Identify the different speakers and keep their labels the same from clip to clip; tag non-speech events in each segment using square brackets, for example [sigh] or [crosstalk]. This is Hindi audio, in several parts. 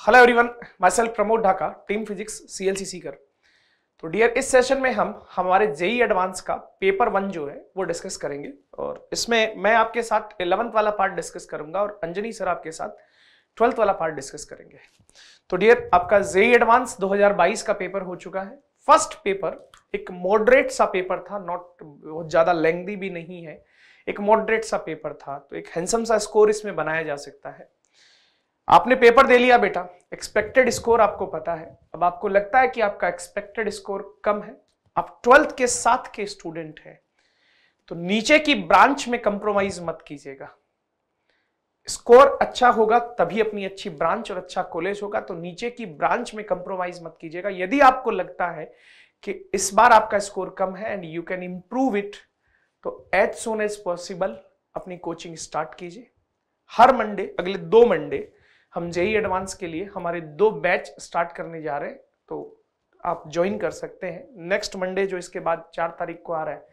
Speaker 1: Hello everyone myself Pramod Dhaka team physics C L C Sikar तो डियर इस सेशन में हम हमारे जेई एडवांस e का पेपर वन जो है वो डिस्कस करेंगे और इसमें मैं आपके साथ इलेवंथ वाला पार्ट डिस्कस करूंगा और अंजनी सर आपके साथ ट्वेल्थ वाला पार्ट डिस्कस करेंगे तो डियर आपका जेई एडवांस 2022 का पेपर हो चुका है फर्स्ट पेपर एक मॉडरेट सा पेपर था नॉट बहुत ज़्यादा लेंदी भी नहीं है एक मॉडरेट सा पेपर था तो एक हैंसम सा स्कोर इसमें बनाया जा सकता है आपने पेपर दे लिया बेटा एक्सपेक्टेड स्कोर आपको पता है अब आपको लगता है कि आपका एक्सपेक्टेड स्कोर कम है आप ट्वेल्थ के साथ के स्टूडेंट हैं तो नीचे की ब्रांच में कंप्रोमाइज मत कीजिएगा स्कोर अच्छा होगा तभी अपनी अच्छी ब्रांच और अच्छा कॉलेज होगा तो नीचे की ब्रांच में कंप्रोमाइज मत कीजिएगा यदि आपको लगता है कि इस बार आपका स्कोर कम है and you can improve it तो एज सोन एज पॉसिबल अपनी कोचिंग स्टार्ट कीजिए हर मंडे अगले दो मंडे हम जेई एडवांस के लिए हमारे दो बैच स्टार्ट करने जा रहे हैं तो आप ज्वाइन कर सकते हैं नेक्स्ट मंडे जो इसके बाद चार तारीख को आ रहा है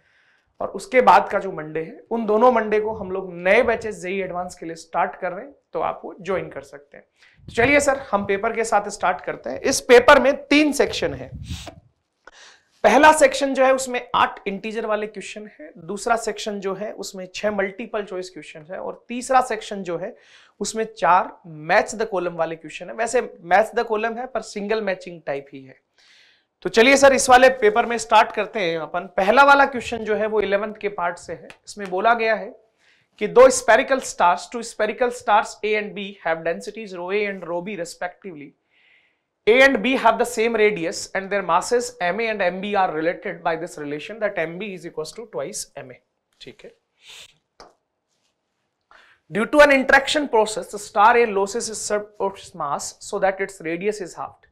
Speaker 1: और उसके बाद का जो मंडे है उन दोनों मंडे को हम लोग नए बैचेस जेई एडवांस के लिए स्टार्ट कर रहे हैं तो आप वो ज्वाइन कर सकते हैं तो चलिए सर हम पेपर के साथ स्टार्ट करते हैं इस पेपर में तीन सेक्शन है पहला सेक्शन जो है उसमें आठ इंटीजर वाले क्वेश्चन है दूसरा सेक्शन जो है उसमें छह मल्टीपल चॉइस क्वेश्चन है और तीसरा सेक्शन जो है उसमें चार मैच द कॉलम वाले क्वेश्चन है वैसे मैच द कॉलम है पर सिंगल मैचिंग टाइप ही है तो चलिए सर इस वाले पेपर में स्टार्ट करते हैं अपन पहला वाला क्वेश्चन जो है वो इलेवंथ के पार्ट से है इसमें बोला गया है कि दो spherical stars two spherical stars A and B have densities rho A and rho B respectively A and B have the same radius and their masses MA and MB are related by this relation that MB is equals to twice MA. Okay. Due to an interaction process, the star A loses its surface mass so that its radius is halved.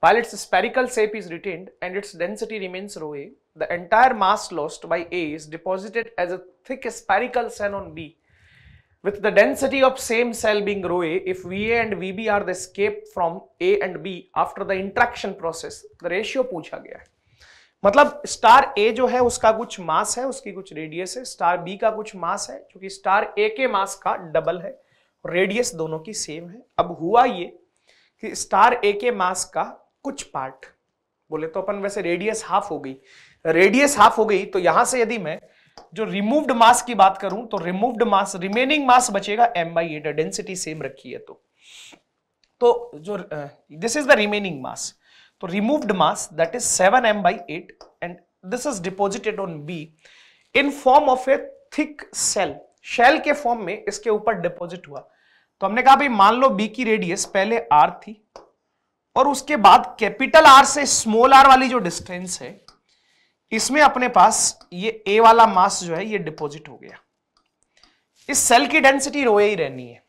Speaker 1: While its spherical shape is retained and its density remains rho A, the entire mass lost by A is deposited as a thick spherical shell on B With the density of same cell being rho A, if VA and VB are the escape from A and B after the interaction process, the ratio pucha gaya hai मतलब स्टार ए जो है उसका कुछ मास है उसकी कुछ रेडियस है स्टार बी का कुछ मास है क्योंकि स्टार ए के मास का डबल है रेडियस दोनों की सेम है अब हुआ ये कि स्टार ए के मास का कुछ पार्ट बोले तो अपन वैसे रेडियस हाफ हो गई रेडियस हाफ हो गई तो यहां से यदि मैं जो रिमूव्ड मास की बात करूं तो रिमूव्ड मास रिमेनिंग मास बचेगा M by eight density same रखी है तो तो जो this is the remaining mass तो removed mass that is seven M by eight and this is deposited on B in form of a thick cell shell के फॉर्म में इसके ऊपर डिपोजिट हुआ तो हमने कहा भाई मान लो बी की रेडियस पहले आर थी और उसके बाद कैपिटल आर से स्मॉल आर वाली जो डिस्टेंस है इसमें अपने पास ये ए वाला मास जो है ये डिपॉजिट हो गया इस सेल की डेंसिटी रोए ही रहनी है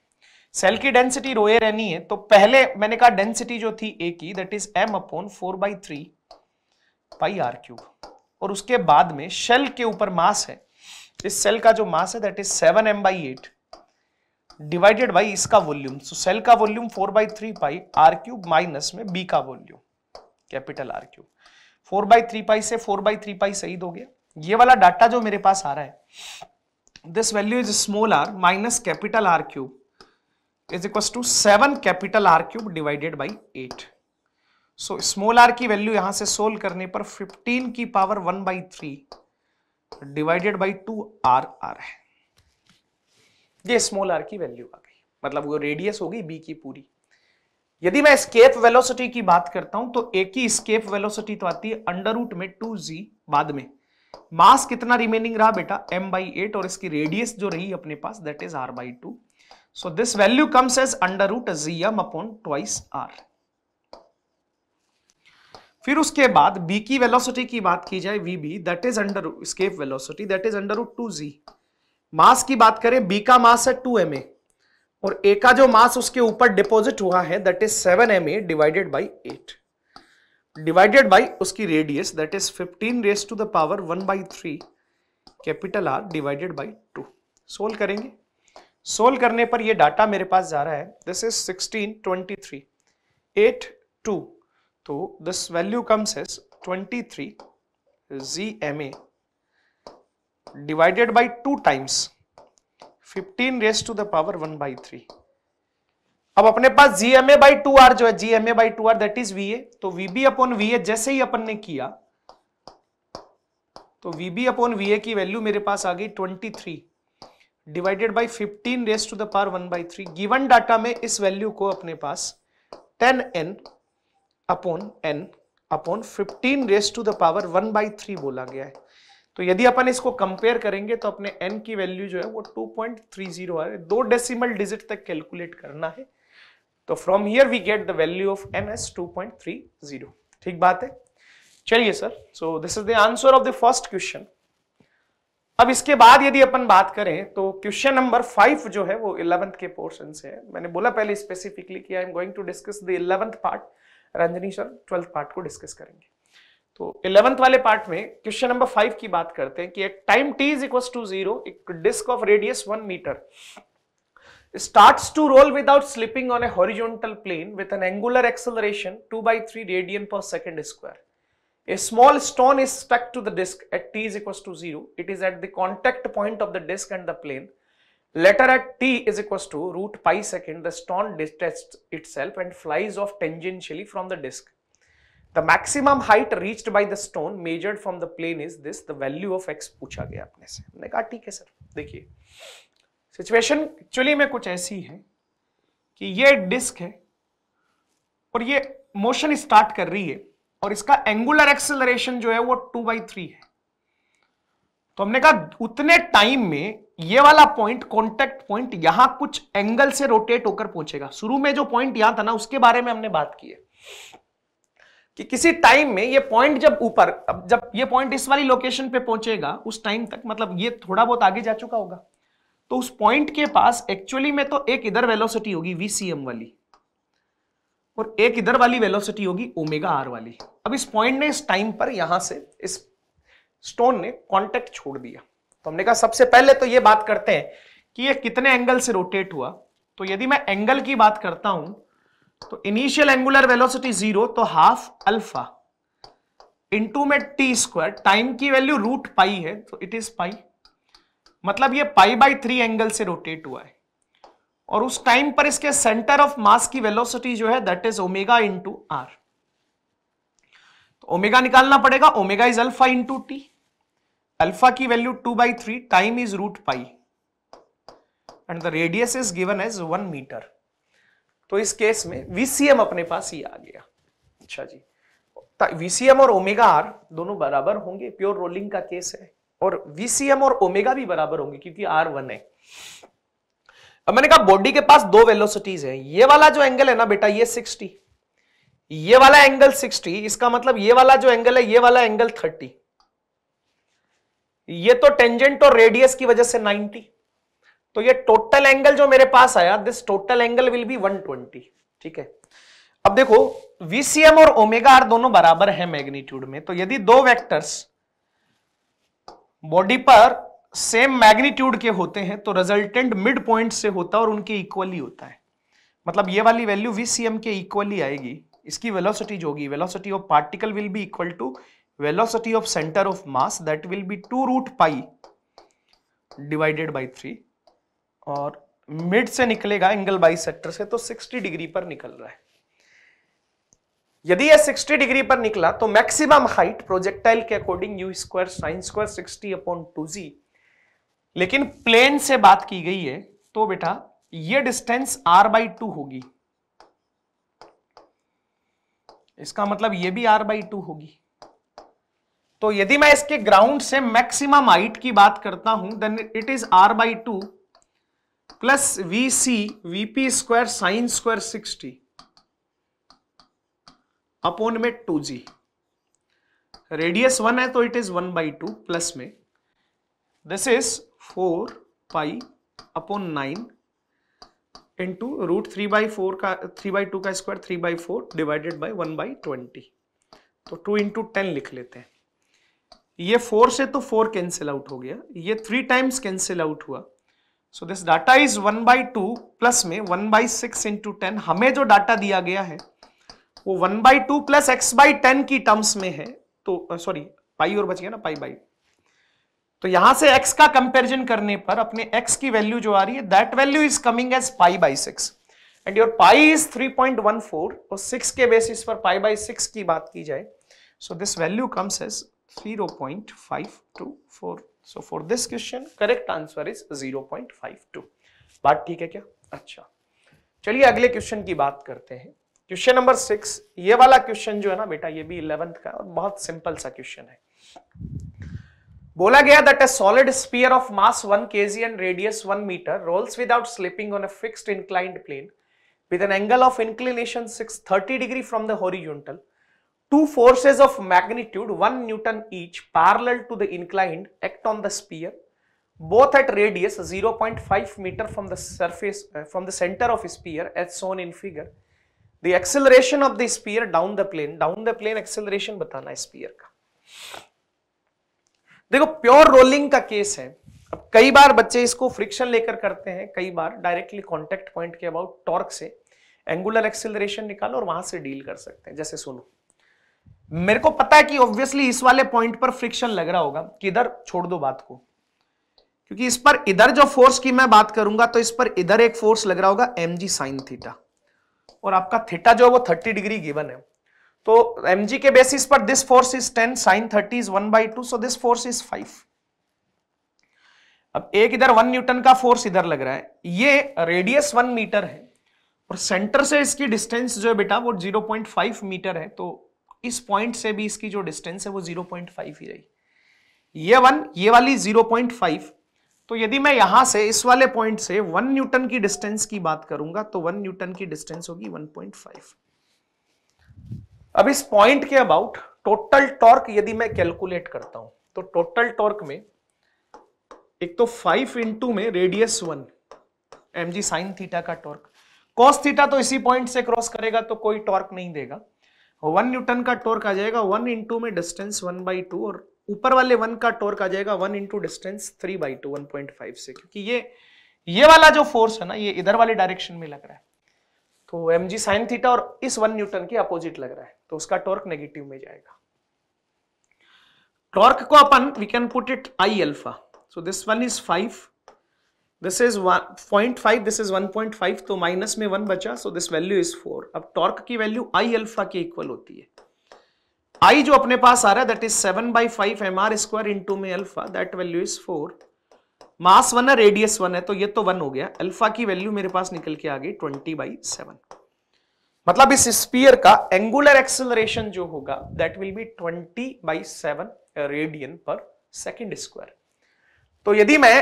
Speaker 1: सेल की डेंसिटी रोए रहनी है तो पहले मैंने कहा डेंसिटी जो थी ए की that is M upon four by three pi R cube और उसके बाद में शेल के ऊपर मास है इस सेल का जो मास है that is seven M by eight divided by इसका वॉल्यूम सो सेल का volume four by three pi R cube minus में बी का volume capital R cube four by three pi से फोर बाई थ्री पाई सही हो गया ये वाला डाटा जो मेरे पास आ रहा है this value is small R minus capital R cube is equal to seven capital R cube divided by eight so small R की वैल्यू यहां से सोल्व करने पर फिफ्टीन की power one by three divided by two R R है ये स्मॉल आर की वैल्यू आ गई मतलब वो रेडियस होगी बी की पूरी यदि मैं स्केप वेलोसिटी की बात करता हूं तो एक ही स्केप वेलोसिटी तो आती है अंडर रूट में टू जी बाद में मास कितना रिमेनिंग रहा बेटा एम बाई एट और इसकी रेडियस जो रही अपने पास that is R by two so this value comes as under root G M upon twice R फिर उसके बाद बी की वेलोसिटी की बात की जाए V B that is under escape velocity that is under root two G mass की बात करें बी का मास है टू एम ए और ए का जो मास उसके ऊपर डिपॉजिट हुआ है that is seven M A divided by eight divided by उसकी radius that is fifteen raise to the power one by three capital R divided by two solve करेंगे सोल्व करने पर ये डाटा मेरे पास जा रहा है this is sixteen twenty three eight two तो this value comes as twenty three G M A divided by two times fifteen raise to the power one by three अब अपने पास जीएमए बाई टू आर जो है GMA by two R that is V A तो V B upon V A जैसे ही अपन ने किया तो V B upon V A की वैल्यू मेरे पास आ गई twenty three divided by fifteen raise to the power one by three given data में इस वैल्यू को अपने पास ten N upon N upon fifteen raise to the power one by three बोला गया है तो यदि अपन इसको कंपेयर करेंगे तो अपने एन की वैल्यू जो है वो 2.30 आ रही दो डेसिमल डिजिट तक कैलकुलेट करना है तो from here we get the value of N as two ठीक बात है चलिए sir so this is the answer of the first question अब इसके बाद यदि अपन बात करें तो क्वेश्चन नंबर फाइव जो है वो इलेवंथ के पोर्शन से है मैंने बोला पहले स्पेसिफिकली कि I am going to discuss the eleventh part Ranjani sir twelfth part को डिस्कस करेंगे तो इलेवंथ वाले पार्ट में क्वेश्चन नंबर फाइव की बात करते हैं कि एक time T is equal to zero एक disc of radius one metre starts to roll without slipping on a horizontal plane with an angular acceleration 2 by 3 radian per second square. A small stone is stuck to the disk at t is equals to 0. It is at the contact point of the disk and the plane. Later at t is equals to root pi second, the stone detaches itself and flies off tangentially from the disk. The maximum height reached by the stone measured from the plane is this the value of X पूछा गया अपने से हमने कहा ठीक है सर देखिए सिचुएशन एक्चुअली में कुछ ऐसी है कि ये डिस्क है और ये मोशन स्टार्ट कर रही है और इसका एंगुलर एक्सेलरेशन जो है वो टू बाई थ्री है तो हमने कहा उतने टाइम में ये वाला पॉइंट कॉन्टेक्ट पॉइंट यहां कुछ एंगल से रोटेट होकर पहुंचेगा शुरू में जो पॉइंट यहां था ना उसके बारे में हमने बात की है कि किसी टाइम में ये पॉइंट जब ऊपर जब ये पॉइंट इस वाली लोकेशन पे पहुंचेगा उस टाइम तक मतलब ये थोड़ा बहुत आगे जा चुका होगा तो उस पॉइंट के पास एक्चुअली में तो एक इधर वेलोसिटी होगी वीसीएम वाली और एक इधर वाली वेलोसिटी होगी ओमेगा आर वाली अब इस पॉइंट ने इस टाइम पर यहां से इस स्टोन ने कॉन्टेक्ट छोड़ दिया तो हमने कहा सबसे पहले तो ये बात करते हैं कि ये कितने एंगल से रोटेट हुआ तो यदि मैं एंगल की बात करता हूं तो इनिशियल एंगुलर वेलोसिटी जीरो तो हाफ अल्फा इंटू में टी स्क्वायर टाइम की वैल्यू रूट पाई है तो इट इज पाई मतलब ये पाई बाई थ्री एंगल से रोटेट हुआ है और उस टाइम पर इसके सेंटर ऑफ मास की वेलोसिटी जो है that is omega into R तो ओमेगा निकालना पड़ेगा omega is alpha into T alpha की value two by three time is root pi and the radius is given as one metre तो इस केस में वीसीएम अपने पास ही आ गया अच्छा जी वीसीएम और ओमेगा आर दोनों बराबर होंगे प्योर रोलिंग का केस है और वीसीएम और ओमेगा भी बराबर होंगे क्योंकि आर वन है अब मैंने कहा बॉडी के पास दो वेलोसिटीज हैं ये वाला जो एंगल है ना बेटा ये 60 ये वाला एंगल 60 इसका मतलब ये वाला जो एंगल है ये वाला एंगल 30 ये तो टेंजेंट और रेडियस की वजह से नाइनटी तो ये टोटल एंगल जो मेरे पास आया this total angle will be 120 ठीक है अब देखो VCM और ओमेगा आर दोनों बराबर है मैग्नीट्यूड में तो यदि दो वेक्टर्स बॉडी पर सेम मैग्नीट्यूड के होते हैं तो रिजल्टेंट मिड पॉइंट से होता है और उनके इक्वली होता है मतलब ये वाली वैल्यू VCM के इक्वली आएगी इसकी वेलोसिटी जो होगी velocity of particle will be equal to velocity of centre of mass that will be two root pi divided by three और मिड से निकलेगा एंगल बाई से तो 60 डिग्री पर निकल रहा है यदि यह 60 डिग्री पर निकला तो मैक्सिमम हाइट प्रोजेक्टाइल के according U square sine square sixty upon two G लेकिन प्लेन से बात की गई है तो बेटा यह डिस्टेंस आर बाई टू होगी इसका मतलब यह भी आर बाई टू होगी तो यदि मैं इसके ग्राउंड से मैक्सिमम हाइट की बात करता हूं then it is R by two plus V C VP square sine square sixty upon में टू जी रेडियस वन है तो it is one by two plus में this is four pi upon nine into root three by four का थ्री बाई टू का square three by four divided by one by twenty तो टू इंटू टेन लिख लेते हैं ये फोर से तो फोर कैंसिल आउट हो गया ये थ्री टाइम्स कैंसिल आउट हुआ so this data is one by two plus में one by six into ten हमें जो डाटा दिया गया है वो one by two plus X by ten की टर्म्स में है तो सॉरी पाई और बच गया ना पाई बाई तो यहां से x का कंपैरिजन करने पर अपने x की वैल्यू जो आ रही है that value is coming as pi by six and your pi is 3.14 और 6 के बेसिस पर पाई बाई सिक्स की बात की जाए so this value comes as four so for this question correct answer is 0.52 बात ठीक है क्या अच्छा चलिए अगले क्वेश्चन की बात करते हैं क्वेश्चन नंबर सिक्स ये वाला क्वेश्चन जो है ना बेटा ये भी इलेवेंथ का और बहुत सिंपल सा क्वेश्चन है बोला गया that a solid sphere of mass one K G and radius one metre rolls without slipping on a fixed inclined plane with an angle of inclination six thirty degree from the horizontal Two forces of magnitude 1 Newton each parallel to the inclined act on the sphere both at radius 0.5 meter from the surface uh, from the center of sphere as shown in figure the acceleration of the sphere down the plane down the plane acceleration batana है sphere ka देखो प्योर रोलिंग का केस है
Speaker 2: अब कई बार
Speaker 1: बच्चे इसको फ्रिक्शन लेकर करते हैं कई बार डायरेक्टली कांटेक्ट पॉइंट के अबाउट टॉर्क से एंगुलर एक्सेलरेशन निकालो और वहां से डील कर सकते हैं जैसे सुनो मेरे को पता है कि ऑब्वियसली इस वाले पॉइंट पर फ्रिक्शन लग रहा होगा कि इधर छोड़ दो बात को क्योंकि इस पर इधर जो फोर्स की मैं बात करूंगा तो इस पर इधर एक फोर्स लग रहा होगा एम जी साइन थीटा और आपका थीटा जो है वो थर्टी डिग्री गिवन है तो एम के बेसिस पर this force is ten sine thirty is one by two so this force is five अब एक इधर वन न्यूटन का फोर्स इधर लग रहा है ये रेडियस वन मीटर है और सेंटर से इसकी डिस्टेंस जो है बेटा वो 0.5 मीटर है तो इस पॉइंट से भी इसकी जो डिस्टेंस है वो 0.5 ही रही ये वन ये वाली 0.5 तो यदि मैं यहां से इस वाले पॉइंट से वन न्यूटन की डिस्टेंस की बात करूंगा तो वन न्यूटन की डिस्टेंस होगी 1.5 अब इस पॉइंट के अबाउट टोटल टॉर्क यदि मैं कैलकुलेट करता हूं तो टोटल टॉर्क में एक तो फाइव इंटू में radius one M G sine theta का टॉर्क कॉस थीटा तो इसी पॉइंट से क्रॉस करेगा तो कोई टॉर्क नहीं देगा और वन न्यूटन का टोर्क आ जाएगा वन इंटू में डिस्टेंस वन बाई टू और ऊपर वाले वन का टोर्क आ जाएगा one into distance three by two one point five से क्योंकि ये ये वाला जो फोर्स है ना ये इधर वाले डायरेक्शन में लग रहा है तो एम जी साइन थीटा और इस वन न्यूटन के अपोजिट लग रहा है तो उसका टॉर्क नेगेटिव में जाएगा टॉर्क को अपन we can put it I alpha so this one is five this is point five this is one point five तो माइनस में वन बचा so this value is four अब टॉर्क की वैल्यू आई अल्फा के इक्वल होती है आई जो अपने पास आ रहा है that is seven by five M R square into में alpha that value is four mass one है रेडियस वन है तो ये तो वन हो गया अल्फा की वैल्यू मेरे पास निकल के आ गई ट्वेंटी बाई सेवन मतलब इस स्पीयर का एंगुलर एक्सेलरेशन जो होगा that will be twenty by seven radian पर सेकेंड स्क्वायर तो यदि मैं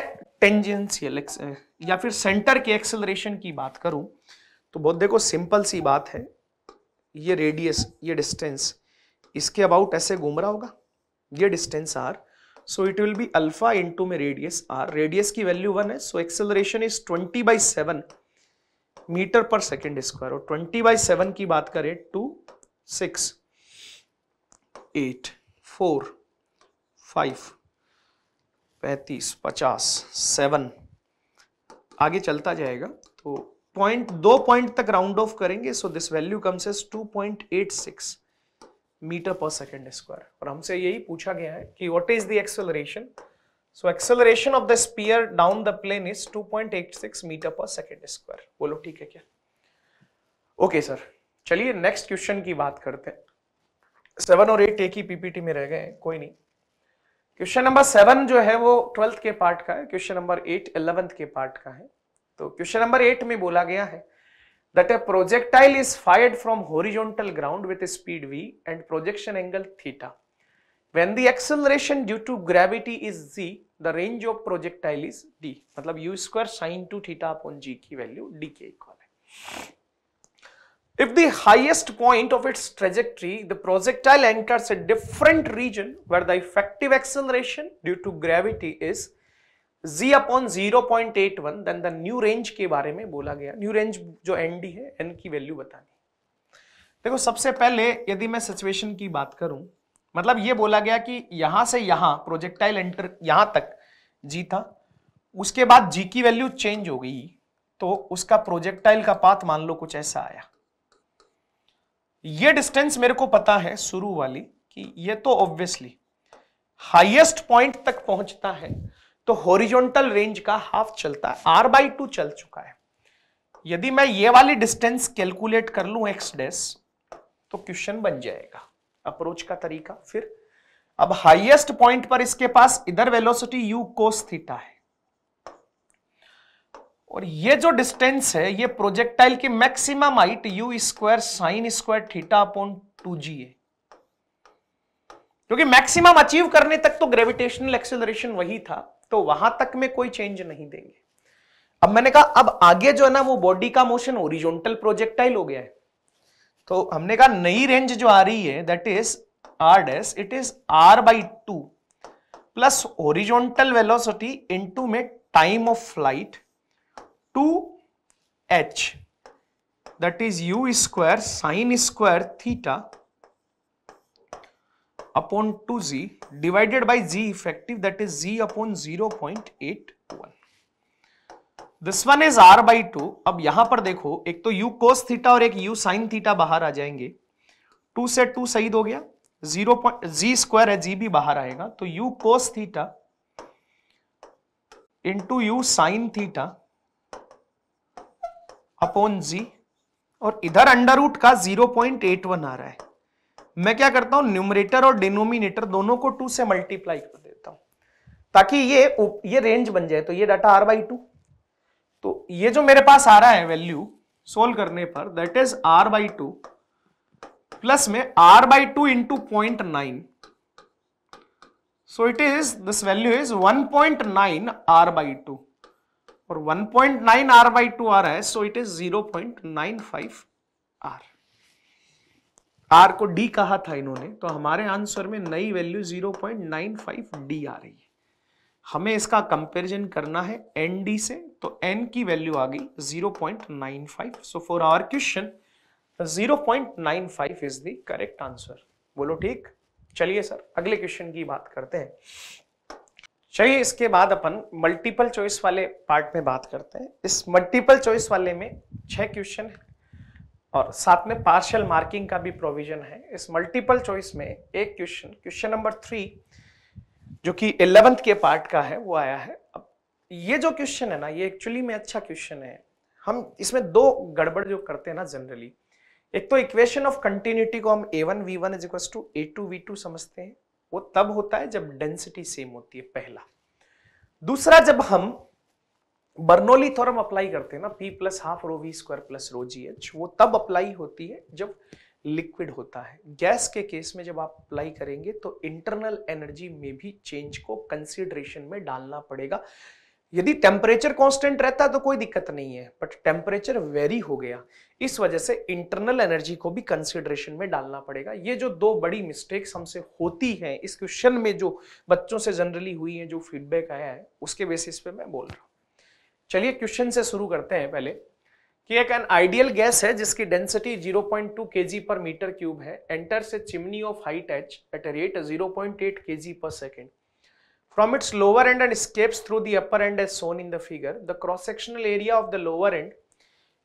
Speaker 1: टेंजेंशियल eh, या फिर सेंटर के एक्सेलरेशन की बात करूं तो बहुत देखो सिंपल सी बात है ये रेडियस ये डिस्टेंस इसके अबाउट ऐसे घूम रहा होगा ये distance R so it will be alpha into में रेडियस आर रेडियस की वैल्यू वन है so acceleration is twenty by seven metre पर सेकेंड स्क्वायर और ट्वेंटी बाई सेवन की बात करें two six eight four five पैंतीस पचास सेवन आगे चलता जाएगा तो पॉइंट दो पॉइंट तक राउंड ऑफ करेंगे so this value comes as two point eight six metre पर सेकेंड स्क्वायर और हमसे यही पूछा गया है कि what is the acceleration so acceleration of the sphere down the plane is two point eight six metre पर सेकेंड स्क्वायर बोलो ठीक है क्या ओके सर चलिए नेक्स्ट क्वेश्चन की बात करते हैं सेवन और एट एक ही पीपीटी में रह गए कोई नहीं क्वेश्चन नंबर सेवन जो है वो ट्वेल्थ के पार्ट का है क्वेश्चन नंबर एट इलेवेंथ के पार्ट का है तो क्वेश्चन नंबर एट में बोला गया है that a projectile is fired from horizontal ground with speed V and projection angle theta when the acceleration due to gravity is G the range of projectile is D मतलब U square sine two theta upon G की वैल्यू डी के इक्वल है If the highest point of its trajectory, the projectile enters a different region where the effective acceleration due to gravity is z upon 0.81 then the new range के बारे में बोला गया new range जो एन डी है एन की वैल्यू बतानी देखो सबसे पहले यदि मैं सिचुएशन की बात करूं मतलब ये बोला गया कि यहां से यहां प्रोजेक्टाइल एंटर यहां तक जी था उसके बाद जी की वैल्यू चेंज हो गई तो उसका प्रोजेक्टाइल का पाथ मान लो कुछ ऐसा आया ये डिस्टेंस मेरे को पता है शुरू वाली कि ये तो ऑब्वियसली हाईएस्ट पॉइंट तक पहुंचता है तो हॉरिजॉन्टल रेंज का हाफ चलता है आर बाई टू चल चुका है यदि मैं ये वाली डिस्टेंस कैलकुलेट कर लू एक्स डेस तो क्वेश्चन बन जाएगा अप्रोच का तरीका फिर अब हाईएस्ट पॉइंट पर इसके पास इधर वेलोसिटी यू कोस थीटा है और ये जो डिस्टेंस है ये प्रोजेक्टाइल की maximum height U square sine square theta upon two G है क्योंकि मैक्सिमम अचीव करने तक तो ग्रेविटेशनल एक्सेलरेशन वही था तो वहां तक में कोई चेंज नहीं देंगे अब मैंने कहा अब आगे जो है ना वो बॉडी का मोशन ओरिजोनटल प्रोजेक्टाइल हो गया है तो हमने कहा नई रेंज जो आ रही है that is R dash it is R by two plus horizontal velocity into में time of flight two H that is U square sine square theta upon two G divided by G effective that is G upon zero point eight one this one is R by two अब यहां पर देखो एक तो यू कोस थीटा और एक यू साइन थीटा बाहर आ जाएंगे टू से टू सही हो गया जीरो पॉइंट जी स्क्वायर है जी भी बाहर आएगा तो U cos theta into U sine theta upon G और इधर अंडर रूट का 0.81 आ रहा है मैं क्या करता हूं न्यूमरेटर और डिनोमिनेटर दोनों को टू से मल्टीप्लाई कर देता हूं ताकि ये ये रेंज बन जाए तो ये डाटा आर बाई टू तो ये जो मेरे पास आ रहा है वैल्यू सोल्व करने पर that is R by two plus में R by two into point nine so it is this value is one point nine R by two और 1.9 point nine R by two आ रहा है so it is 0.95 R R को डी कहा था इन्होंने तो हमारे आंसर में नई वैल्यू 0.95 डी आ रही है हमें इसका कंपैरिजन करना है एन डी से तो एन की वैल्यू आ गई 0.95 so for our question 0.95 is the correct answer बोलो ठीक चलिए सर अगले क्वेश्चन की बात करते हैं चलिए इसके बाद अपन मल्टीपल चॉइस वाले पार्ट में बात करते हैं इस मल्टीपल चॉइस वाले में छह क्वेश्चन है और साथ में पार्शियल मार्किंग का भी प्रोविजन है इस मल्टीपल चॉइस में एक क्वेश्चन क्वेश्चन नंबर थ्री जो कि इलेवंथ के पार्ट का है वो आया है अब ये जो क्वेश्चन है ना ये एक्चुअली में अच्छा क्वेश्चन है हम इसमें दो गड़बड़ जो करते हैं ना जनरली एक तो इक्वेशन ऑफ कंटिन्यूटी को हम A one V one is equal to A two V two समझते हैं वो तब होता है जब डेंसिटी सेम होती है पहला दूसरा जब हम बर्नोली थोरम अप्लाई करते हैं ना P plus half rho V square plus rho G H वो तब अप्लाई होती है जब लिक्विड होता है गैस के केस में जब आप अप्लाई करेंगे तो इंटरनल एनर्जी में भी चेंज को कंसिडरेशन में डालना पड़ेगा यदि टेम्परेचर कांस्टेंट रहता तो कोई दिक्कत नहीं है बट टेम्परेचर वेरी हो गया इस वजह से इंटरनल एनर्जी को भी कंसिडरेशन में डालना पड़ेगा ये जो दो बड़ी मिस्टेक्स हमसे होती हैं इस क्वेश्चन में जो बच्चों से जनरली हुई है जो फीडबैक आया है उसके बेसिस पे मैं बोल रहा हूँ चलिए क्वेश्चन से शुरू करते हैं पहले कि एक एन आइडियल गैस है जिसकी density 0.2 point per metre cube है एंटर से chimney of height H at rate zero point per second From its lower end and escapes through the upper end as shown in the figure, the cross-sectional area of the lower end,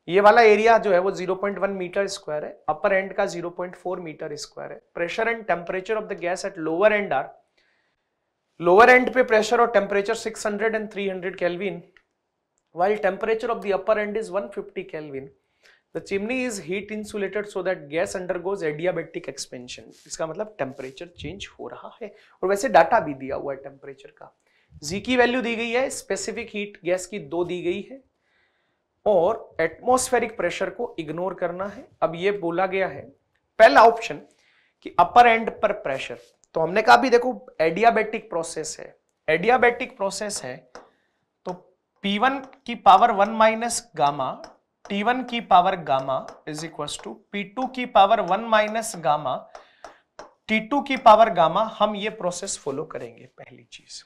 Speaker 1: ये वाला एरिया जो है वो 0.1 मीटर स्क्वायर है अपर एंड का 0.4 मीटर स्क्वायर है pressure and temperature of the gas at lower end or lower end पे प्रेशर और temperature 600 and 300 Kelvin while temperature of the upper end is 150 Kelvin The chimney is heat insulated so that gas undergoes adiabatic expansion. इसका मतलब टेम्परेचर चेंज हो रहा है और वैसे डाटा भी दिया हुआ है टेम्परेचर का Z की वैल्यू दी गई है स्पेसिफिक हीट गैस की दो दी गई है और एटमोस्फेरिक प्रेशर को इग्नोर करना है अब ये बोला गया है पहला ऑप्शन कि अपर एंड पर प्रेशर तो हमने कहा भी देखो एडियाबेटिक प्रोसेस है एडियाबेटिक प्रोसेस है तो P1 की power one minus gamma one की power gamma is equal to P2 की power one minus gamma T2 की पावर गामा हम ये प्रोसेस फॉलो करेंगे पहली चीज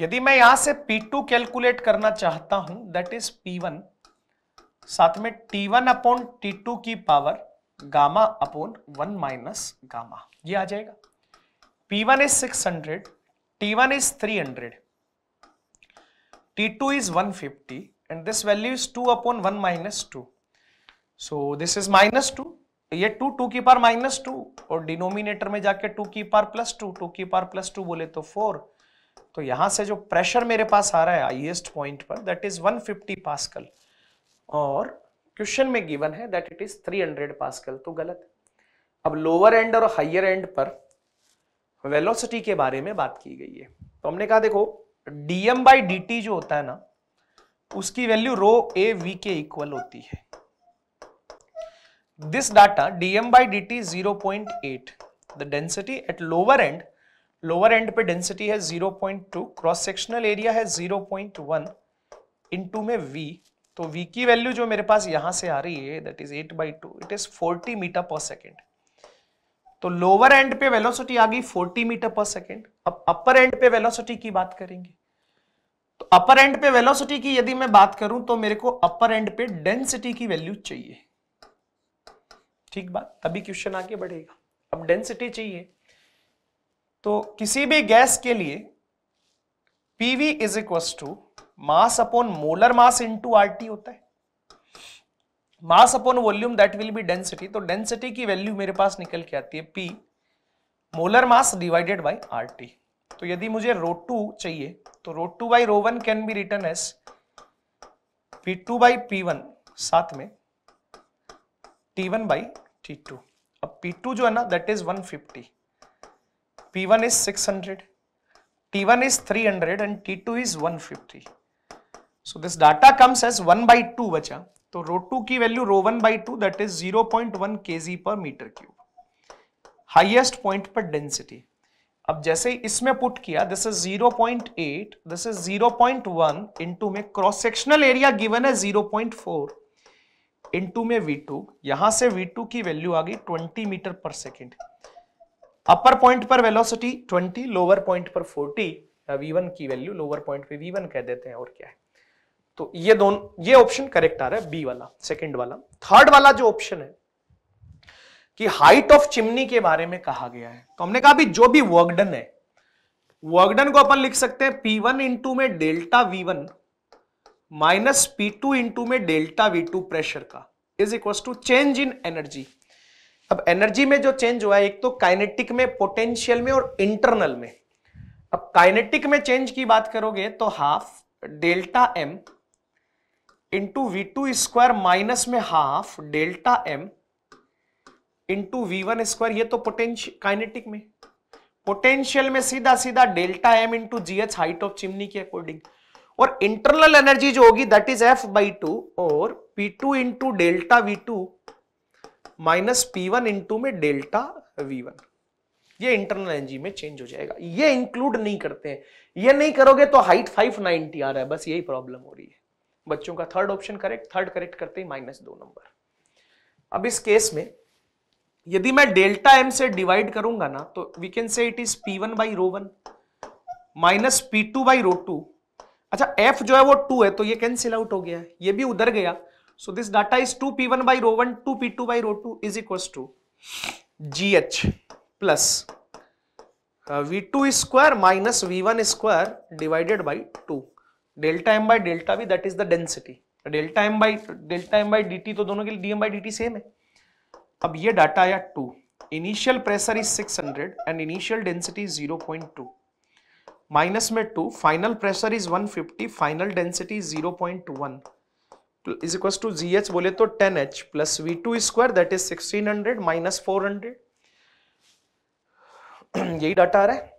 Speaker 1: यदि मैं यहां से P2 कैलकुलेट करना चाहता हूं दैट इज P1 साथ में T1 अपॉन टी की power gamma upon one minus gamma ये आ जाएगा P1 is six T one is 300, T2 is 150, and this value is two upon one minus two so this is minus two ये टू टू की पार माइनस टू और डिनोमिनेटर में जाके टू की पार प्लस टू टू की पार प्लस टू बोले तो फोर तो यहां से जो प्रेशर मेरे पास आ रहा है हाइएस्ट पॉइंट पर दैट इज 150 पास्कल और क्वेश्चन में गिवन है दैट इट इज 300 पास्कल तो गलत अब लोअर एंड और हाइयर एंड पर वेलोसिटी के बारे में बात की गई है तो हमने कहा देखो डीएम बाई डी जो होता है ना उसकी वैल्यू रो ए वी के इक्वल होती है this data DM by D T zero point eight the density at lower end lower end पे डेंसिटी है टू क्रॉस सेक्शनल एरिया है इन टू में वी तो v की वैल्यू जो मेरे पास यहां से आ रही है that is eight by two it is forty metre पर सेकेंड तो लोअर एंड पे वेलोसिटी आ गई 40 मीटर पर सेकेंड अब अपर एंड पे वेलोसिटी की बात करेंगे अपर एंड पे वेलोसिटी की यदि मैं बात करूं तो मेरे को अपर एंड पे डेंसिटी की वैल्यू चाहिए ठीक बात तभी क्वेश्चन आगे बढ़ेगा अब डेंसिटी चाहिए तो किसी भी गैस के लिए PV is equals to mass upon molar mass into RT होता है mass upon volume that will be density तो डेंसिटी की वैल्यू मेरे पास निकल के आती है P molar mass divided by RT तो यदि मुझे रो टू चाहिए तो rho two by rho one can be written as P two by P one साथ में T one by T two अब पी टू जो है ना that is one fifty P one is six hundred T one is three hundred and T two is one fifty so this data comes as one by two बचा तो रो टू की value rho one by two that is zero point one K G per metre cube highest point पर डेंसिटी अब जैसे इसमें पुट किया this is 0.8 this is 0.1 into में क्रॉस सेक्शनल एरिया गिवन है 0.4 इनटू में V2 यहां से V2 की वैल्यू आ गई 20 मीटर पर सेकेंड अपर पॉइंट पर वेलोसिटी 20 लोअर पॉइंट पर 40 V1 की वैल्यू लोअर पॉइंट पे V1 कह देते हैं और क्या है तो ये दोनों ये ऑप्शन करेक्ट आ रहा है बी वाला सेकंड वाला थर्ड वाला जो ऑप्शन है कि हाइट ऑफ चिमनी के बारे में कहा गया है तो हमने कहा भी जो भी वर्कडन है वर्कडन को अपन लिख सकते हैं पी वन इंटू में delta V one minus P two into में डेल्टा वी टू प्रेशर का is equal to change in energy अब एनर्जी में जो चेंज हुआ है एक तो काइनेटिक में पोटेंशियल में और इंटरनल में अब काइनेटिक में चेंज की बात करोगे तो half delta M into V two square minus में half delta M into V one square ये तो पोटेंशियल काइनेटिक में पोटेंशियल में सीधा सीधा delta M into G H height of chimney के अकॉर्डिंग और इंटरनल एनर्जी जो होगी that is F by two और P two into delta V two minus P one into में डेल्टा वी वन ये इंटरनल एनर्जी में चेंज हो जाएगा ये इंक्लूड नहीं करते हैं ये नहीं करोगे तो हाइट 590 आ रहा है बस यही प्रॉब्लम हो रही है बच्चों का third option correct third correct करते ही माइनस दो नंबर अब इस केस में यदि मैं डेल्टा एम से डिवाइड करूंगा ना तो we can say it is P one by rho one minus P two by rho two अच्छा एफ जो है वो टू है तो ये कैंसिल आउट हो गया ये भी उधर गया so this data is two P one by rho one two P two by rho two is equal to G H plus V two square minus V one square divided by two delta M by delta भी that is the density delta M by delta M by D T तो दोनों के लिए D M by D T same है अब ये डाटा आया two initial pressure is 600 and initial density is 0.2 minus में two final pressure is 150 final density is one is equal to G H बोले तो 10 H plus V two square that is 1600 minus 400 यही डाटा आ रहा है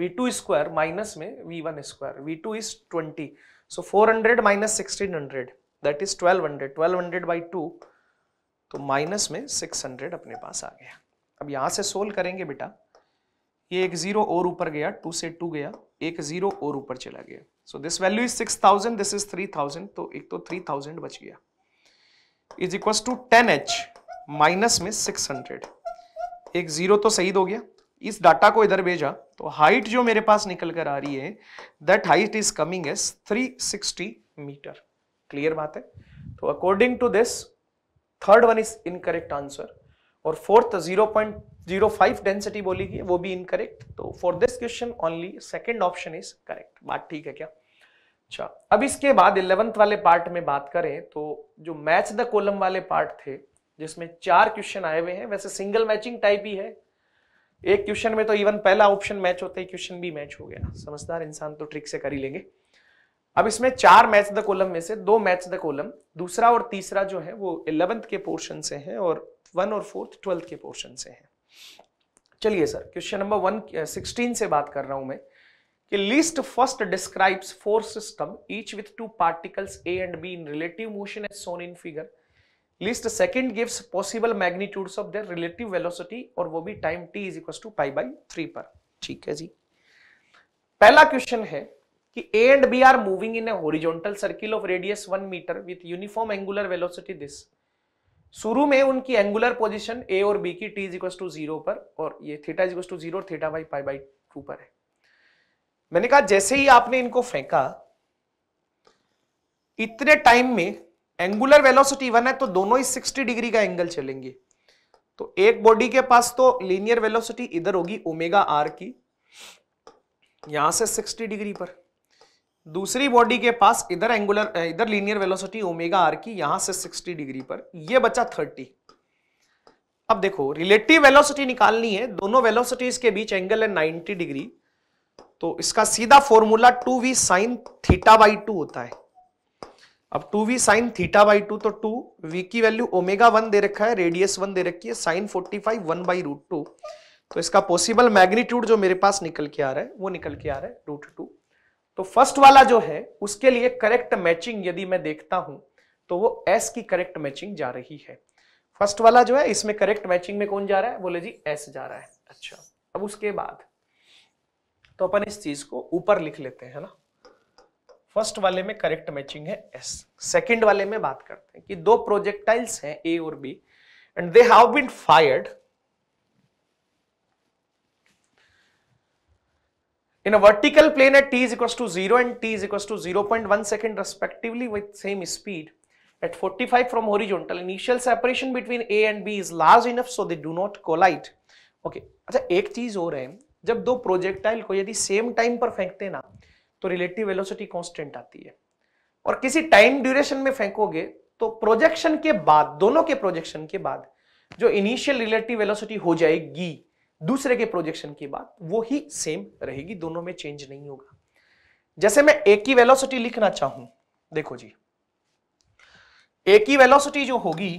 Speaker 1: V2 स्क्वायर माइनस में V1 square V2 two is twenty so four hundred minus sixteen hundred that is 1200 hundred twelve hundred by two तो माइनस में 600 अपने पास आ गया अब यहां से सोल्व करेंगे बेटा ये एक जीरो और ऊपर गया टू से टू गया एक जीरो और ऊपर चला गया so this value is six thousand this is three thousand तो एक तो थ्री थाउजेंड बच गया is equal to ten H minus में सिक्स हंड्रेड एक जीरो तो सही हो गया इस डाटा को इधर भेजा तो हाइट जो मेरे पास निकल कर आ रही है that height is coming as 360 metre clear बात है तो according to this third one is incorrect answer और फोर्थ 0.05 डेंसिटी बोली गई वो भी इनकरेक्ट तो for this question only second option is correct बात ठीक है क्या अच्छा अब इसके बाद इलेवंथ वाले पार्ट में बात करें तो जो मैच द कोलम वाले पार्ट थे जिसमें चार क्वेश्चन आए हुए हैं वैसे सिंगल मैचिंग टाइप ही है एक क्वेश्चन में तो इवन पहला ऑप्शन मैच होता है क्वेश्चन भी मैच हो गया समझदार इंसान तो ट्रिक से कर ही लेंगे अब इसमें चार मैच द कोलम में से दो मैच द कोलम दूसरा और तीसरा जो है वो इलेवेंथ के पोर्शन से है और वन और फोर्थ ट्वेल्थ के पोर्शन से है चलिए sir question number one sixteen से बात कर रहा हूं मैं कि list first describes four system each with two particles A and B in relative motion as shown in figure list second gives possible magnitudes of their relative velocity और वो भी time T is equal to pi by three पर ठीक है जी पहला क्वेश्चन है कि A and B are moving in A horizontal circle of radius one metre with uniform angular velocity this शुरू में उनकी एंगुलर पोजिशन ए और बी की टी इज टू जीरो पर और ये theta is two zero theta by pi by two पर है मैंने कहा जैसे ही आपने इनको फेंका इतने टाइम में एंगुलर वेलोसिटी वन है तो दोनों ही 60 डिग्री का एंगल चलेंगे तो एक बॉडी के पास तो लीनियर वेलोसिटी इधर होगी ओमेगा आर की यहां से 60 डिग्री पर दूसरी बॉडी के पास इधर एंगुलर इधर लीनियर वेलोसिटी ओमेगा आर की यहां से 60 डिग्री पर ये बचा 30 अब देखो रिलेटिव वेलोसिटी निकालनी है दोनों वेलोसिटीज के बीच एंगल है 90 डिग्री तो इसका सीधा formula 2v V sine theta by two होता है अब 2v V sine theta by two तो टू वी की वैल्यू ओमेगा वन दे रखा है रेडियस वन दे रखी है sine forty five one by तो इसका पॉसिबल मैग्नीट्यूड जो मेरे पास निकल के आ रहा है वो निकल के आ रहा है रूट टू तो फर्स्ट वाला जो है उसके लिए करेक्ट मैचिंग यदि मैं देखता हूं तो वो एस की करेक्ट मैचिंग जा रही है फर्स्ट वाला जो है इसमें करेक्ट मैचिंग में कौन जा रहा है बोले जी एस जा रहा है अच्छा अब उसके बाद तो अपन इस चीज को ऊपर लिख लेते हैं ना फर्स्ट वाले में करेक्ट मैचिंग है एस सेकेंड वाले में बात करते हैं कि दो प्रोजेक्टाइल्स हैं ए और B and they have been fired in a vertical plane at t is equals to 0 and t is equals to 0.1 second respectively with same speed at 45 from horizontal initial separation between a and b is large enough so they do not collide okay अच्छा एक चीज और है जब दो प्रोजेक्टाइल को यदि सेम टाइम पर फेंकते ना तो रिलेटिव वेलोसिटी कांस्टेंट आती है और किसी टाइम ड्यूरेशन में फेंकोगे तो प्रोजेक्शन के बाद दोनों के प्रोजेक्शन के बाद जो इनिशियल रिलेटिव वेलोसिटी हो जाएगी दूसरे के प्रोजेक्शन की बात वो ही सेम रहेगी दोनों में चेंज नहीं होगा जैसे मैं ए की वेलोसिटी लिखना चाहूं देखो जी ए की वेलोसिटी जो होगी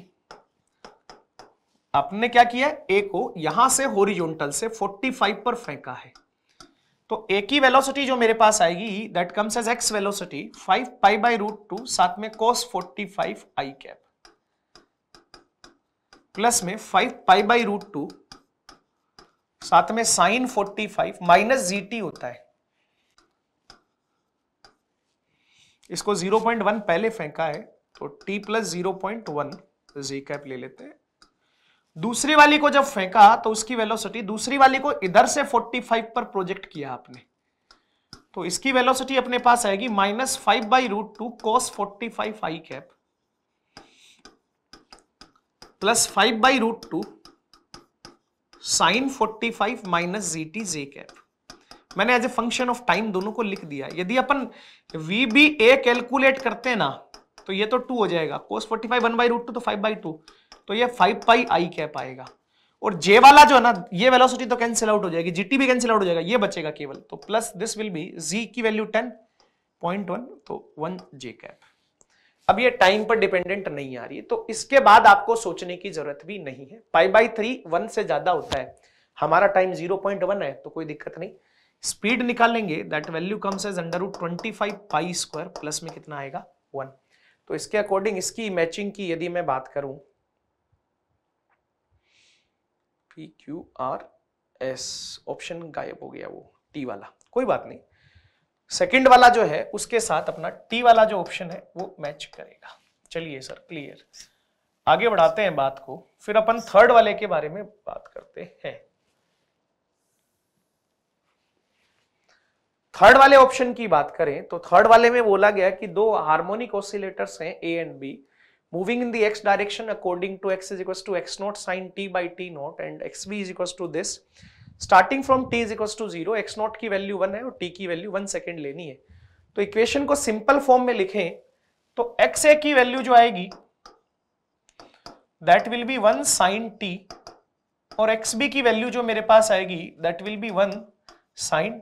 Speaker 1: आपने क्या किया ए को यहां से होरिजोनटल से 45 पर फेंका है तो ए की वेलोसिटी जो मेरे पास आएगी that comes as X velocity 5 pi by root two साथ में कॉस 45 आई कैप प्लस में 5 पाई बाई रूट टू साथ में साइन 45 माइनस जी होता है इसको 0.1 पहले फेंका है तो t plus zero point one G cap ले लेते हैं दूसरी वाली को जब फेंका तो उसकी वेलोसिटी दूसरी वाली को इधर से 45 पर प्रोजेक्ट किया आपने तो इसकी वेलोसिटी अपने पास आएगी minus five by root two cos forty five I cap plus five by root two sine 45 five minus G T J cap मैंने as a function of time दोनों को लिख दिया यदि अपन वी बी ए कैलकुलेट करते हैं ना तो ये तो टू हो जाएगा cos 45 five one by root two तो फाइव बाई टू तो ये फाइव पाई आई कैप आएगा और जे वाला जो है ना ये वेलोसिटी तो कैंसिल आउट हो जाएगी जीटी भी कैंसिल आउट हो जाएगा ये बचेगा केवल तो plus this will be G की वैल्यू टेन पॉइंट वन तो वन जे कैप अब ये टाइम पर डिपेंडेंट नहीं आ रही तो इसके बाद आपको सोचने की जरूरत भी नहीं है पाई बाई थ्री वन से ज्यादा होता है हमारा टाइम जीरो पॉइंट वन है तो कोई दिक्कत नहीं स्पीड निकालेंगे that value comes as under root twenty five pi square plus में कितना आएगा वन तो इसके अकॉर्डिंग इसकी मैचिंग की यदि मैं बात करूं P Q R S option गायब हो गया वो टी वाला कोई बात नहीं सेकंड वाला जो है उसके साथ अपना टी वाला जो ऑप्शन है वो मैच करेगा चलिए सर क्लियर आगे बढ़ाते हैं बात को फिर अपन थर्ड वाले के बारे में बात करते हैं थर्ड वाले ऑप्शन की बात करें तो थर्ड वाले में बोला गया कि दो हार्मोनिक ऑसिलेटर्स हैं A and B moving in the X direction according to X is equal to X not sine T by T not and X B is equal to this starting from T is equals to zero X not की वैल्यू वन है और टी की वैल्यू वन सेकेंड लेनी है तो इक्वेशन को सिंपल फॉर्म में लिखें तो एक्स ए की वैल्यू जो आएगी that will be one sine T और एक्स बी की वैल्यू जो मेरे पास आएगी that will be one sine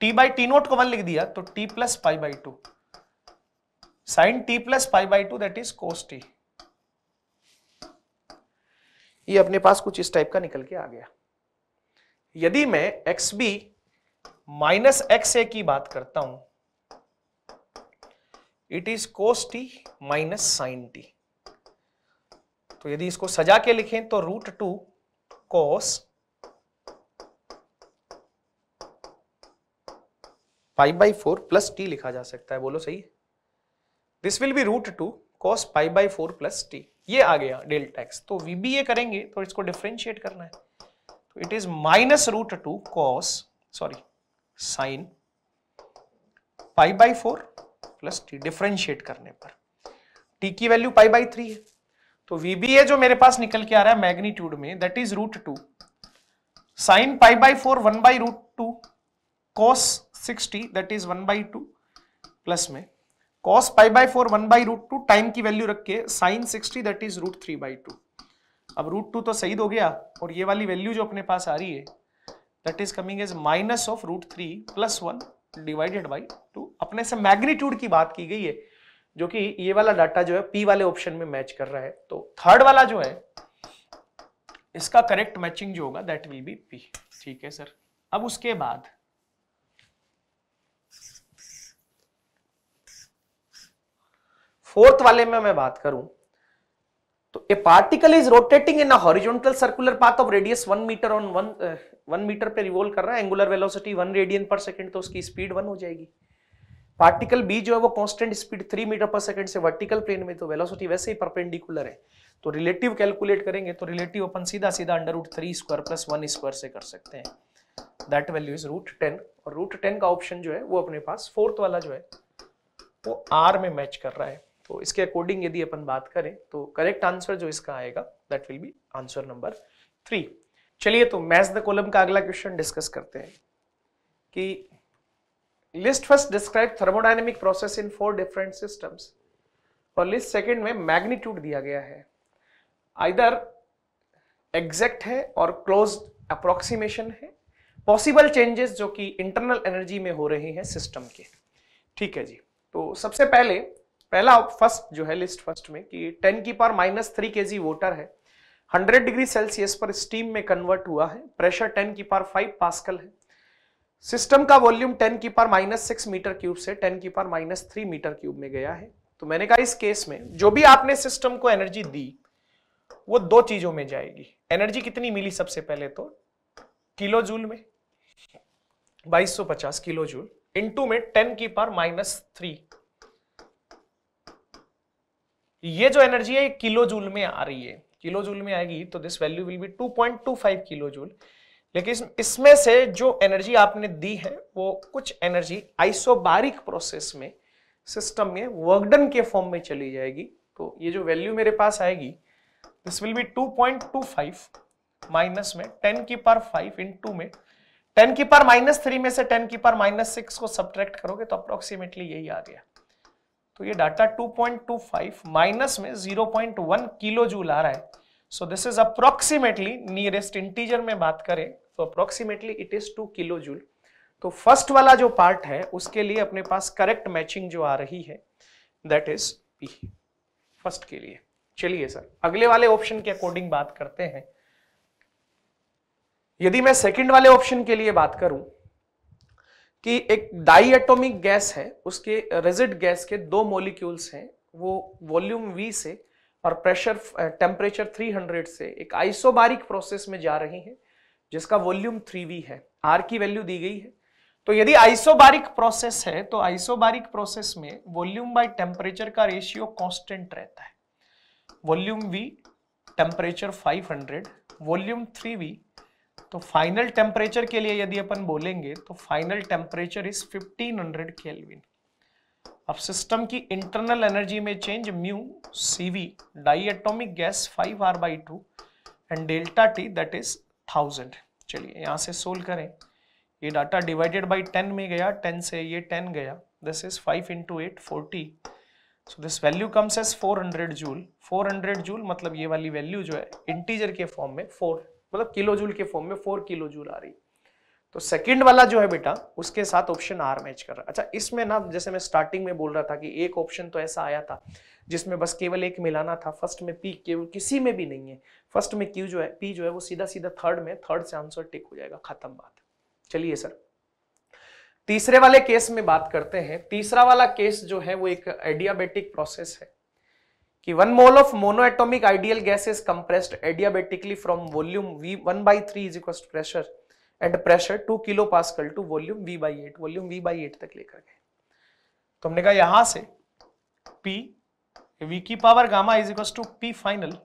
Speaker 1: T by T not को वन लिख दिया तो T plus pi by two sine T plus pi by two that is cos T ये अपने पास कुछ इस टाइप का निकल के आ गया यदि मैं X B minus X A की बात करता हूं it is cos T minus sine T तो यदि इसको सजा के लिखें तो root two cos pi by four plus T लिखा जा सकता है बोलो सही this will be root two cos pi by four plus T ये आ गया डेल्टा एक्स तो वी बी करेंगे तो इसको डिफ्रेंशिएट करना है तो it is minus root two cos sorry sine pi by four plus T differentiate करने पर टी की वैल्यू पाई बाई थ्री है तो वीबीए जो मेरे पास निकल के आ रहा है मैग्नीट्यूड में that is root two sine pi by four one by root two cos sixty that is one by two plus में cos pi by four one by root two time की वैल्यू रख के sine sixty that is root three by two अब रूट टू तो सही हो गया और ये वाली वैल्यू जो अपने पास आ रही है that is coming as minus of root three plus one divided by two अपने से मैग्नीट्यूड की बात की गई है जो कि ये वाला डाटा जो है पी वाले ऑप्शन में मैच कर रहा है तो थर्ड वाला जो है इसका करेक्ट मैचिंग जो होगा दैट विल बी पी ठीक है सर अब उसके बाद फोर्थ वाले में मैं बात करूं तो a particle is rotating in a horizontal circular path of radius one metre on one one metre पे रिवोल्व कर रहा है angular velocity one radian per second तो उसकी स्पीड वन हो जाएगी पार्टिकल बी जो है वो constant speed three metre per second से वर्टिकल प्लेन में तो वेलोसिटी वैसे ही परपेंडिकुलर है तो रिलेटिव कैलकुलेट करेंगे तो रिलेटिव अपन सीधा सीधा under root three square plus one square से कर सकते हैं that value is root ten और रूट टेन का ऑप्शन जो है वो अपने पास फोर्थ वाला जो है वो आर में मैच कर रहा है तो इसके अकॉर्डिंग यदि अपन बात करें तो करेक्ट आंसर जो इसका आएगा that will be answer number three चलिए तो मैथ द कोलम का अगला क्वेश्चन डिस्कस करते हैं कि list first describe thermodynamic process in four different systems और लिस्ट सेकंड में मैग्नीट्यूड दिया गया है आइदर एग्जैक्ट है और क्लोज अप्रोक्सीमेशन है पॉसिबल चेंजेस जो कि इंटरनल एनर्जी में हो रहे हैं सिस्टम के ठीक है जी तो सबसे पहले पहला फर्स्ट जो है लिस्ट फर्स्ट में कि 10 की पावर माइनस थ्री के जी वोटर है 100 डिग्री सेल्सियस पर स्टीम में कन्वर्ट हुआ है प्रेशर 10 की पावर 5 पास्कल है सिस्टम का वॉल्यूम 10 की power minus six metre cube से 10 की power minus three metre cube में गया है तो मैंने कहा इस केस में जो भी आपने सिस्टम को एनर्जी दी वो दो चीजों में जाएगी एनर्जी कितनी मिली सबसे पहले तो किलो जूल में 2250 किलो जूल इंटू में 10 की पावर माइनस थ्री ये जो एनर्जी है ये किलो जूल में आ रही है किलो जूल में आएगी तो this value will be 2.25 kilo joule लेकिन इसमें से जो एनर्जी आपने दी है वो कुछ एनर्जी आइसोबारिक प्रोसेस में सिस्टम में वर्कडन के फॉर्म में चली जाएगी तो ये जो वैल्यू मेरे पास आएगी दिस विल बी 2.25 माइनस में 10 की पार 5 इन टू में 10 की पार माइनस थ्री में से 10 की पार माइनस सिक्स को सब्ट्रैक्ट करोगे तो अप्रोक्सीमेटली यही आ गया तो ये डाटा 2.25 माइनस में 0.1 किलो जूल आ रहा है so this is approximately nearest integer में बात करें तो approximately it is 2 kilo joule तो फर्स्ट वाला जो पार्ट है उसके लिए अपने पास करेक्ट मैचिंग जो आ रही है दैट इज पी फर्स्ट के लिए चलिए सर अगले वाले ऑप्शन के अकॉर्डिंग बात करते हैं यदि मैं सेकंड वाले ऑप्शन के लिए बात करूं कि एक डाई एटोमिक गैस है उसके रेजिड गैस के दो मोलिक्यूल्स हैं वो वॉल्यूम वी से और प्रेशर टेम्परेचर 300 से एक आइसोबारिक प्रोसेस में जा रही हैं जिसका वॉल्यूम 3v है आर की वैल्यू दी गई है तो यदि आइसोबारिक प्रोसेस है तो आइसोबारिक प्रोसेस में वॉल्यूम बाई टेम्परेचर का रेशियो कॉन्स्टेंट रहता है volume we temperature 500 volume 3v तो फाइनल टेम्परेचर के लिए यदि अपन बोलेंगे तो final temperature is 1500 hundred kelvin अब सिस्टम की इंटरनल एनर्जी में change mu CV diatomic gas 5 R by two and delta T that is thousand चलिए यहाँ से सोल्व करें ये डाटा डिवाइडेड बाई टेन में गया टेन से ये टेन गया this is five into eight forty so this value comes as 400 joule 400 joule मतलब ये वाली वैल्यू जो है इंटीजर के फॉर्म में फोर मतलब किलो जूल के फॉर्म में फोर किलो जूल आ रही तो सेकंड वाला जो है बेटा उसके साथ ऑप्शन आर मैच कर रहा अच्छा इसमें ना जैसे मैं स्टार्टिंग में बोल रहा था कि एक ऑप्शन तो ऐसा आया था जिसमें बस केवल एक मिलाना था फर्स्ट में पी केवल किसी में भी नहीं है फर्स्ट में क्यू जो है पी जो है वो सीधा सीधा थर्ड में थर्ड से आंसर टिक हो जाएगा खत्म बात चलिए सर तीसरे वाले केस में बात करते हैं तीसरा वाला केस जो है वो एक एडियाबेटिक प्रोसेस है कि one mole of monoatomic ideal gas is compressed adiabatically from volume V one by three is equal pressure and pressure two kilo pascal to volume V by eight volume V by eight तक लेकर गए तो हमने कहा यहां से पी वी की power gamma is equal to P final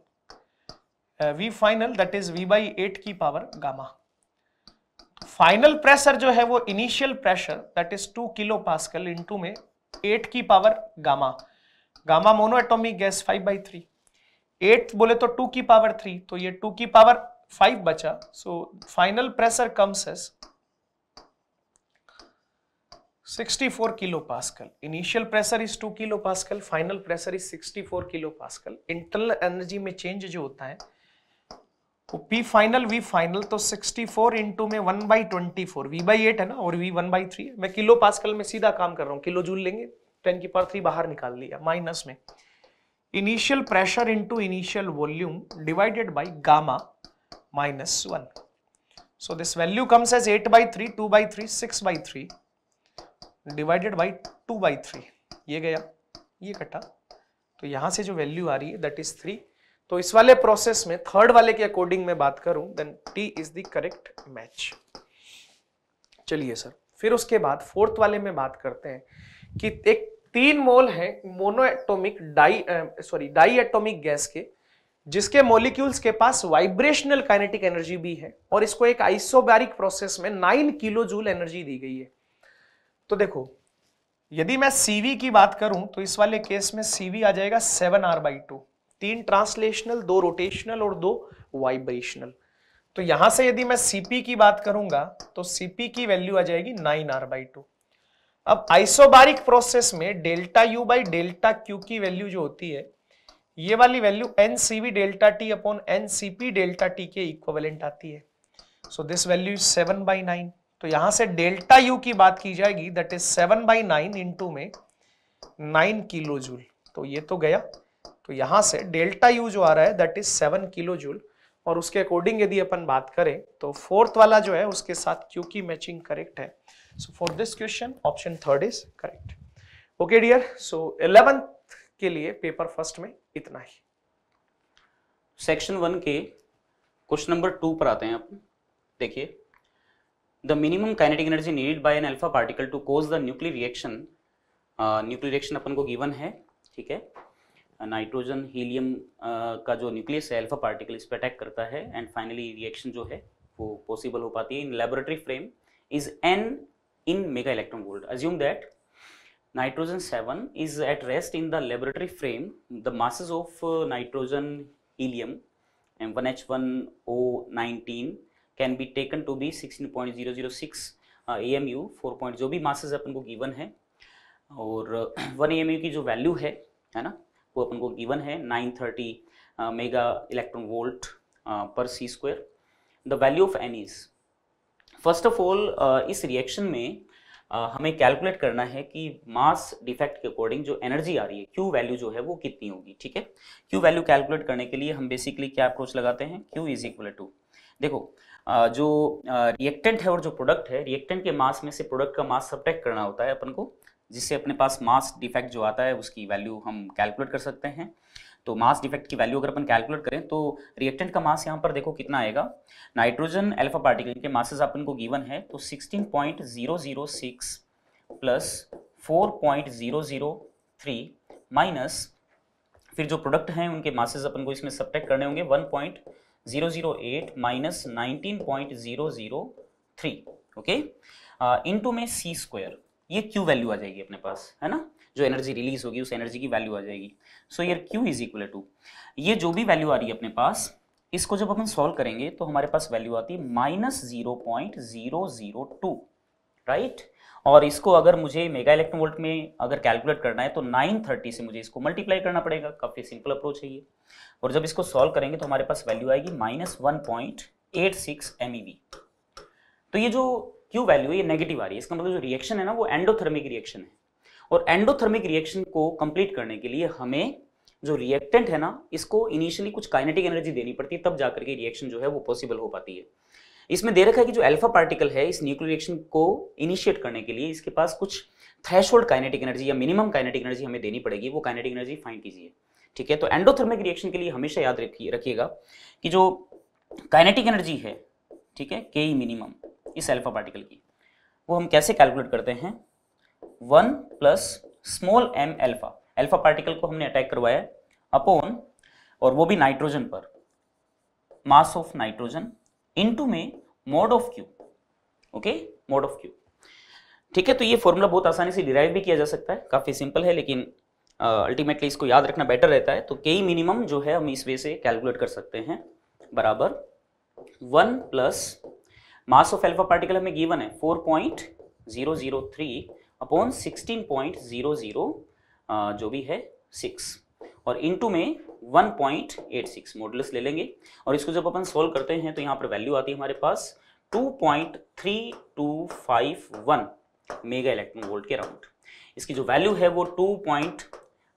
Speaker 1: V final that is V by eight की पावर गामा फाइनल प्रेशर जो है वो initial pressure that is two kilo pascal into में एट की power gamma gamma monoatomic gas five by three eight बोले तो टू की पावर थ्री तो ये टू की पावर फाइव बचा so final pressure comes as 64 kilo pascal initial pressure is 2 kilo pascal final pressure is 64 kilo pascal internal energy में चेंज जो होता है वो P final, V final, तो 64 इंटू में 1 by 24 v by 8 है ना और V 1 by 3 मैं किलो पास्कल में सीधा काम कर रहा हूँ किलो जूल लेंगे टेन की पावर थ्री बाहर निकाल लिया माइनस में initial pressure into initial volume divided by gamma minus one so this value comes as eight by three two by three six by three divided by two by three ये गया ये कटा तो यहां से जो वैल्यू आ रही है दैट इज थ्री तो इस वाले प्रोसेस में थर्ड वाले के अकॉर्डिंग में बात करूं then T is the correct match चलिए सर फिर उसके बाद फोर्थ वाले में बात करते हैं कि एक तीन मोल है monoatomic di sorry diatomic gas के जिसके मोलिक्यूल्स के पास वाइब्रेशनल काइनेटिक एनर्जी भी है और इसको एक आइसोबैरिक प्रोसेस में नाइन किलो जूल एनर्जी दी गई है तो देखो यदि मैं सीवी की बात करूं तो इस वाले केस में सीवी आ जाएगा सेवन आर बाई टू तीन ट्रांसलेशनल दो रोटेशनल और दो वाइब्रेशनल तो यहां से यदि मैं सीपी की बात करूंगा तो सीपी की वैल्यू आ जाएगी नाइन आर बाई टू अब आइसोबारिक प्रोसेस में delta U by delta Q की वैल्यू जो होती है ये वाली value N C V delta T upon N C P delta T के इक्वलेंट आती है so this value is seven by nine तो यहां से डेल्टा यू की बात की जाएगी that is seven by nine into में नाइन किलो जूल तो ये तो गया तो यहां से डेल्टा यू जो आ रहा है that is seven kilo joule और उसके अकॉर्डिंग यदि अपन बात करें तो फोर्थ वाला जो है उसके साथ क्यू की मैचिंग करेक्ट है so for this question option third is correct okay dear so 11th के लिए पेपर फर्स्ट में
Speaker 2: इतना ही सेक्शन वन के क्वेश्चन नंबर टू पर आते हैं आप देखिए the minimum kinetic energy needed by an alpha particle to cause the nuclear reaction nuclear reaction अपन को गिवन है ठीक है नाइट्रोजन uh, हीलियम uh, का जो न्यूक्लियस है अल्फा पार्टिकल इस पर अटैक करता है एंड फाइनली रिएक्शन जो है वो पॉसिबल हो पाती है in laboratory frame is N in mega electron volt. Assume that nitrogen 7 is at rest in the laboratory frame. The masses of uh, nitrogen, helium and 1H1O19 can be taken to be 16.006 uh, AMU 4. Point जो भी masses अपन को given है और uh, 1 AMU की जो value है है ना वो अपन को given है 930 uh, mega electron volt uh, per C square. The value of N is first of all इस रिएक्शन में uh, हमें कैलकुलेट करना है कि मास डिफेक्ट के अकॉर्डिंग जो एनर्जी आ रही है क्यू वैल्यू जो है वो कितनी होगी ठीक है क्यू वैल्यू कैलकुलेट करने के लिए हम बेसिकली क्या अप्रोच लगाते हैं क्यू इज इक्वल टू देखो uh, जो रिएक्टेंट uh, है और जो प्रोडक्ट है रिएक्टेंट के मास में से प्रोडक्ट का मास सब्ट्रैक्ट करना होता है अपन को जिससे अपने पास मास डिफेक्ट जो आता है उसकी वैल्यू हम कैलकुलेट कर सकते हैं तो मास डिफेक्ट की वैल्यू अगर अपन कैलकुलेट करें तो रिएक्टेंट का मास यहाँ पर देखो कितना आएगा नाइट्रोजन एल्फा पार्टिकल के मासेस अपन को गिवन है तो 16.006 प्लस 4.003 माइनस फिर जो प्रोडक्ट हैं उनके मासेस अपन को इसमें सब्टेक्ट करने होंगे वन 1.008 माइनस 19.003 ओके इनटू में सी स्क्वायर ये क्यू वैल्यू आ जाएगी अपने पास है ना जो एनर्जी रिलीज होगी उस एनर्जी की वैल्यू आ जाएगी so here Q is equal to ये जो भी वैल्यू आ रही है अपने पास इसको जब अपन सॉल्व करेंगे तो हमारे पास वैल्यू आती है minus zero point zero zero two right और इसको अगर मुझे मेगा इलेक्ट्रॉन वोल्ट में अगर कैलकुलेट करना है तो 930 से मुझे इसको मल्टीप्लाई करना पड़ेगा काफ़ी सिंपल अप्रोच है ये और जब इसको सॉल्व करेंगे तो हमारे पास वैल्यू आएगी minus one point eight six M तो ये जो क्यू वैल्यू है ये नेगेटिव आ रही है इसका मतलब जो रिएक्शन है ना वो एंडोथर्मिक रिएक्शन है और एंडोथर्मिक रिएक्शन को कंप्लीट करने के लिए हमें जो रिएक्टेंट है ना इसको इनिशियली कुछ काइनेटिक एनर्जी देनी पड़ती है तब जाकर के रिएक्शन जो है वो पॉसिबल हो पाती है इसमें दे रखा है कि जो अल्फा पार्टिकल है इस न्यूक्लियर रिएक्शन को इनिशिएट करने के लिए इसके पास कुछ थ्रेश काइनेटिक एनर्जी या मिनिमम काइनेटिक एनर्जी हमें देनी पड़ेगी वो काइनेटिक एनर्जी फाइंड कीजिए ठीक है तो एंडोथर्मिक रिएक्शन के लिए हमेशा याद रखिए रखिएगा कि जो काइनेटिक एनर्जी है ठीक है के ई मिनिमम इस अल्फा पार्टिकल की वो हम कैसे कैलकुलेट करते हैं one plus small M alpha alpha particle को हमने अटैक करवाया अपोन और वो भी नाइट्रोजन पर मास ऑफ नाइट्रोजन इनटू में mod of Q okay mod of Q ठीक है तो ये फॉर्मूला बहुत आसानी से डिराइव भी किया जा सकता है काफ़ी सिंपल है लेकिन अल्टीमेटली uh, इसको याद रखना बेटर रहता है तो के मिनिमम जो है हम इस वे से कैलकुलेट कर सकते हैं बराबर one plus mass of alpha particle हमें गिवन है four point zero zero three upon sixteen point zero zero जो भी है सिक्स और इनटू में one point eight six models ले लेंगे और इसको जब अपन सॉल्व करते हैं तो यहाँ पर वैल्यू आती है हमारे पास two two point three five one mega electron volt के राउंड इसकी जो वैल्यू है वो टू पॉइंट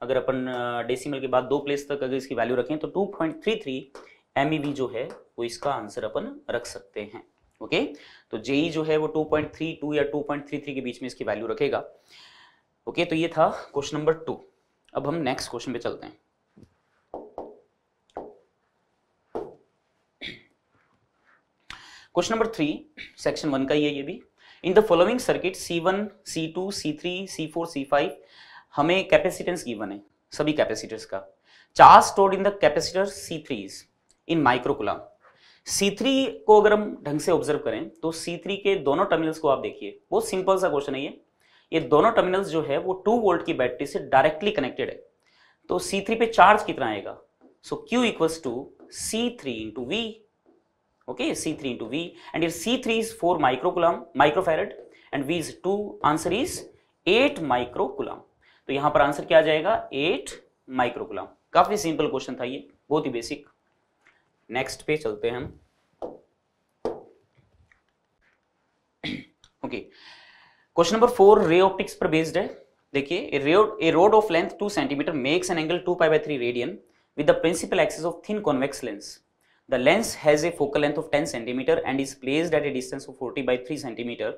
Speaker 2: अगर अपन डेसिमल uh, के बाद दो प्लेस तक अगर इसकी वैल्यू रखें तो two point three three M E जो है वो इसका आंसर अपन रख सकते हैं ओके तो जेई e जो है वो 2.32 या 2.33 के बीच में इसकी वैल्यू रखेगा ओके तो ये था क्वेश्चन नंबर टू अब हम नेक्स्ट क्वेश्चन पे चलते हैं question number three section one का ही है ये भी in the following circuit C one C two C three C four C five हमें कैपेसिटेंस गिवन है सभी कैपेसिटर्स का charge stored in the capacitor C three in microcoulomb C3 को अगर हम ढंग से ऑब्जर्व करें तो C3 के दोनों टर्मिनल्स को आप देखिए बहुत सिंपल सा क्वेश्चन है ये ये दोनों टर्मिनल्स जो है वो टू वोल्ट की बैटरी से डायरेक्टली कनेक्टेड है तो C3 पे चार्ज कितना आएगा so Q equals to C three into V okay C three into V and C three is four microcoulomb microfarad and V is two answer is eight microcoulomb तो यहां पर आंसर क्या आ जाएगा एट माइक्रोकुलम काफी सिंपल क्वेश्चन था ये बहुत ही बेसिक नेक्स्ट पे चलते हैं हम okay question number four ray optics पर बेस्ड है देखिए rod of length two centimetre makes an angle two pi by three radian with the principal axis of thin convex lens the lens has a focal length of ten centimetre and is placed at a distance of forty by three centimetre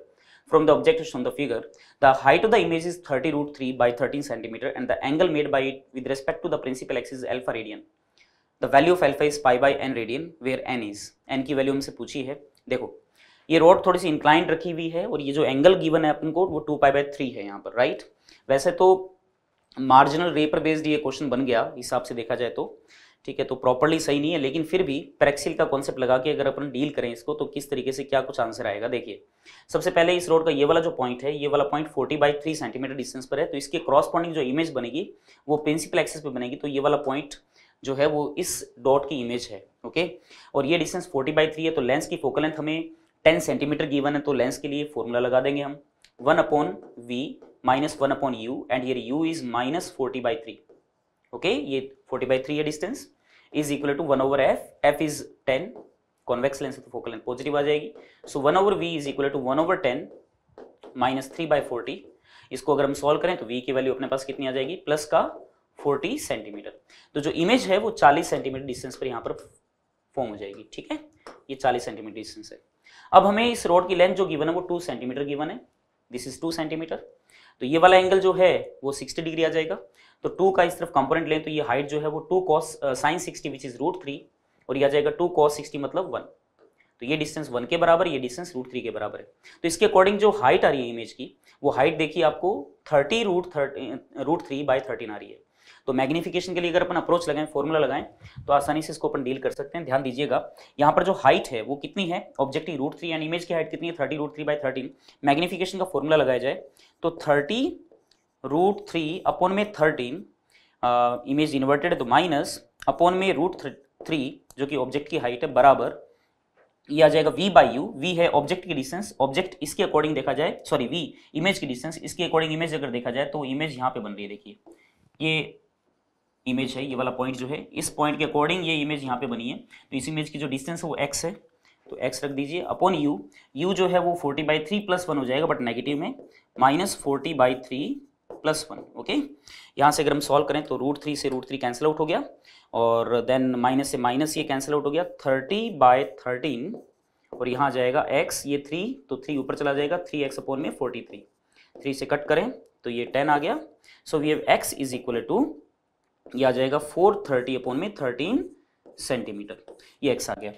Speaker 2: from the object from the figure the height of the image is thirty root three by thirteen centimetre and the angle made by it with respect to the principal axis alpha radian the value of alpha is pi by n radian where n is n की वैल्यू हमसे पूछी है देखो ये रोड थोड़ी सी इंक्लाइन रखी हुई है और ये जो एंगल गिवन है अपन को वो टू पाई बाई थ्री है यहाँ पर राइट वैसे तो मार्जिनल रे पर बेस्ड ये क्वेश्चन बन गया हिसाब से देखा जाए तो ठीक है तो प्रॉपरली सही नहीं है लेकिन फिर भी प्रेक्सिल का कॉन्सेप्ट लगा के अगर अपन डील करें इसको तो किस तरीके से क्या कुछ आंसर आएगा देखिए सबसे पहले इस रोड का ये वाला जो पॉइंट है ये वाला point 40 by three centimetre distance पर है तो इसके क्रॉस पॉइंट जो इमेज बनेगी वो प्रिंसिपल एक्सेस पे बनेगी तो ये वाला पॉइंट जो है वो इस डॉट की इमेज है ओके और ये डिस्टेंस फोर्टी बाई थ्री है तो लेंस की फोकल लेंथ हमें टेन सेंटीमीटर गिवन है तो लेंस के लिए फॉर्मूला लगा देंगे हम one upon we minus one upon you and ये u is minus forty by three okay ये फोर्टी बाई थ्री है distance is equal to one over f f is ten convex lens तो फोकल लेंथ पॉजिटिव आ जाएगी so one over v is equal to one over ten minus three by forty इसको अगर हम सॉल्व करें तो वी की वैल्यू अपने पास कितनी आ जाएगी प्लस का 40 सेंटीमीटर तो जो इमेज है वो 40 सेंटीमीटर डिस्टेंस पर यहाँ पर फॉर्म हो जाएगी ठीक है ये 40 सेंटीमीटर डिस्टेंस है अब हमें इस रोड की लेंथ जो गिवन है वो 2 सेंटीमीटर गिवन है दिस इज 2 सेंटीमीटर तो ये वाला एंगल जो है वो 60 डिग्री आ जाएगा तो 2 का इस तरफ कंपोनेंट लें तो ये हाइट जो है वो two cos sine sixty which is root three और ये आ जाएगा टू कॉस सिक्सटी मतलब वन तो ये डिस्टेंस वन के बराबर ये डिस्टेंस रूट थ्री के बराबर है तो इसके अकॉर्डिंग जो हाइट आ रही है इमेज की वो हाइट देखिए आपको thirty root thirty root three by thirteen आ रही है तो मैग्निफिकेशन के लिए अगर अपन अप्रोच लगाएं फॉर्मूला लगाएं तो आसानी से इसको अपन डील कर सकते हैं ध्यान दीजिएगा यहाँ पर जो हाइट है वो कितनी है ऑब्जेक्टिव रूट थ्री यानी इमेज की हाइट कितनी है thirty root three by thirteen magnification का फॉर्मूला लगाया जाए तो थर्टी रूट थ्री अपॉन में थर्टीन इमेज इन्वर्टेड तो माइनस अपॉन में रूट थ्री जो कि ऑब्जेक्ट की हाइट है बराबर ये आ जाएगा v बाई यू वी है ऑब्जेक्ट की डिस्टेंस ऑब्जेक्ट इसके अकॉर्डिंग देखा जाए सॉरी v इमेज की डिस्टेंस इसके अकॉर्डिंग इमेज अगर देखा जाए तो इमेज यहाँ पे बन रही है देखिए ये इमेज है ये वाला पॉइंट जो है इस पॉइंट के अकॉर्डिंग ये इमेज यहाँ पे बनी है तो इस इमेज की जो डिस्टेंस है वो एक्स है तो एक्स रख दीजिए अपॉन यू यू जो है वो forty by three plus one हो जाएगा बट नेगेटिव में minus forty by three plus one okay यहाँ से अगर हम सॉल्व करें तो रूट थ्री से रूट थ्री कैंसिल आउट हो गया और देन माइनस से माइनस ये कैंसिल आउट हो गया थर्टी बाय थर्टीन और यहाँ जाएगा एक्स ये थ्री तो थ्री ऊपर चला जाएगा थ्री एक्स अपॉन में फोर्टी थ्री थ्री से कट करें तो ये टेन आ गया so we have x is equal to ये आ जाएगा फोर थर्टी अपॉन में थर्टीन सेंटीमीटर ये एक्स आ गया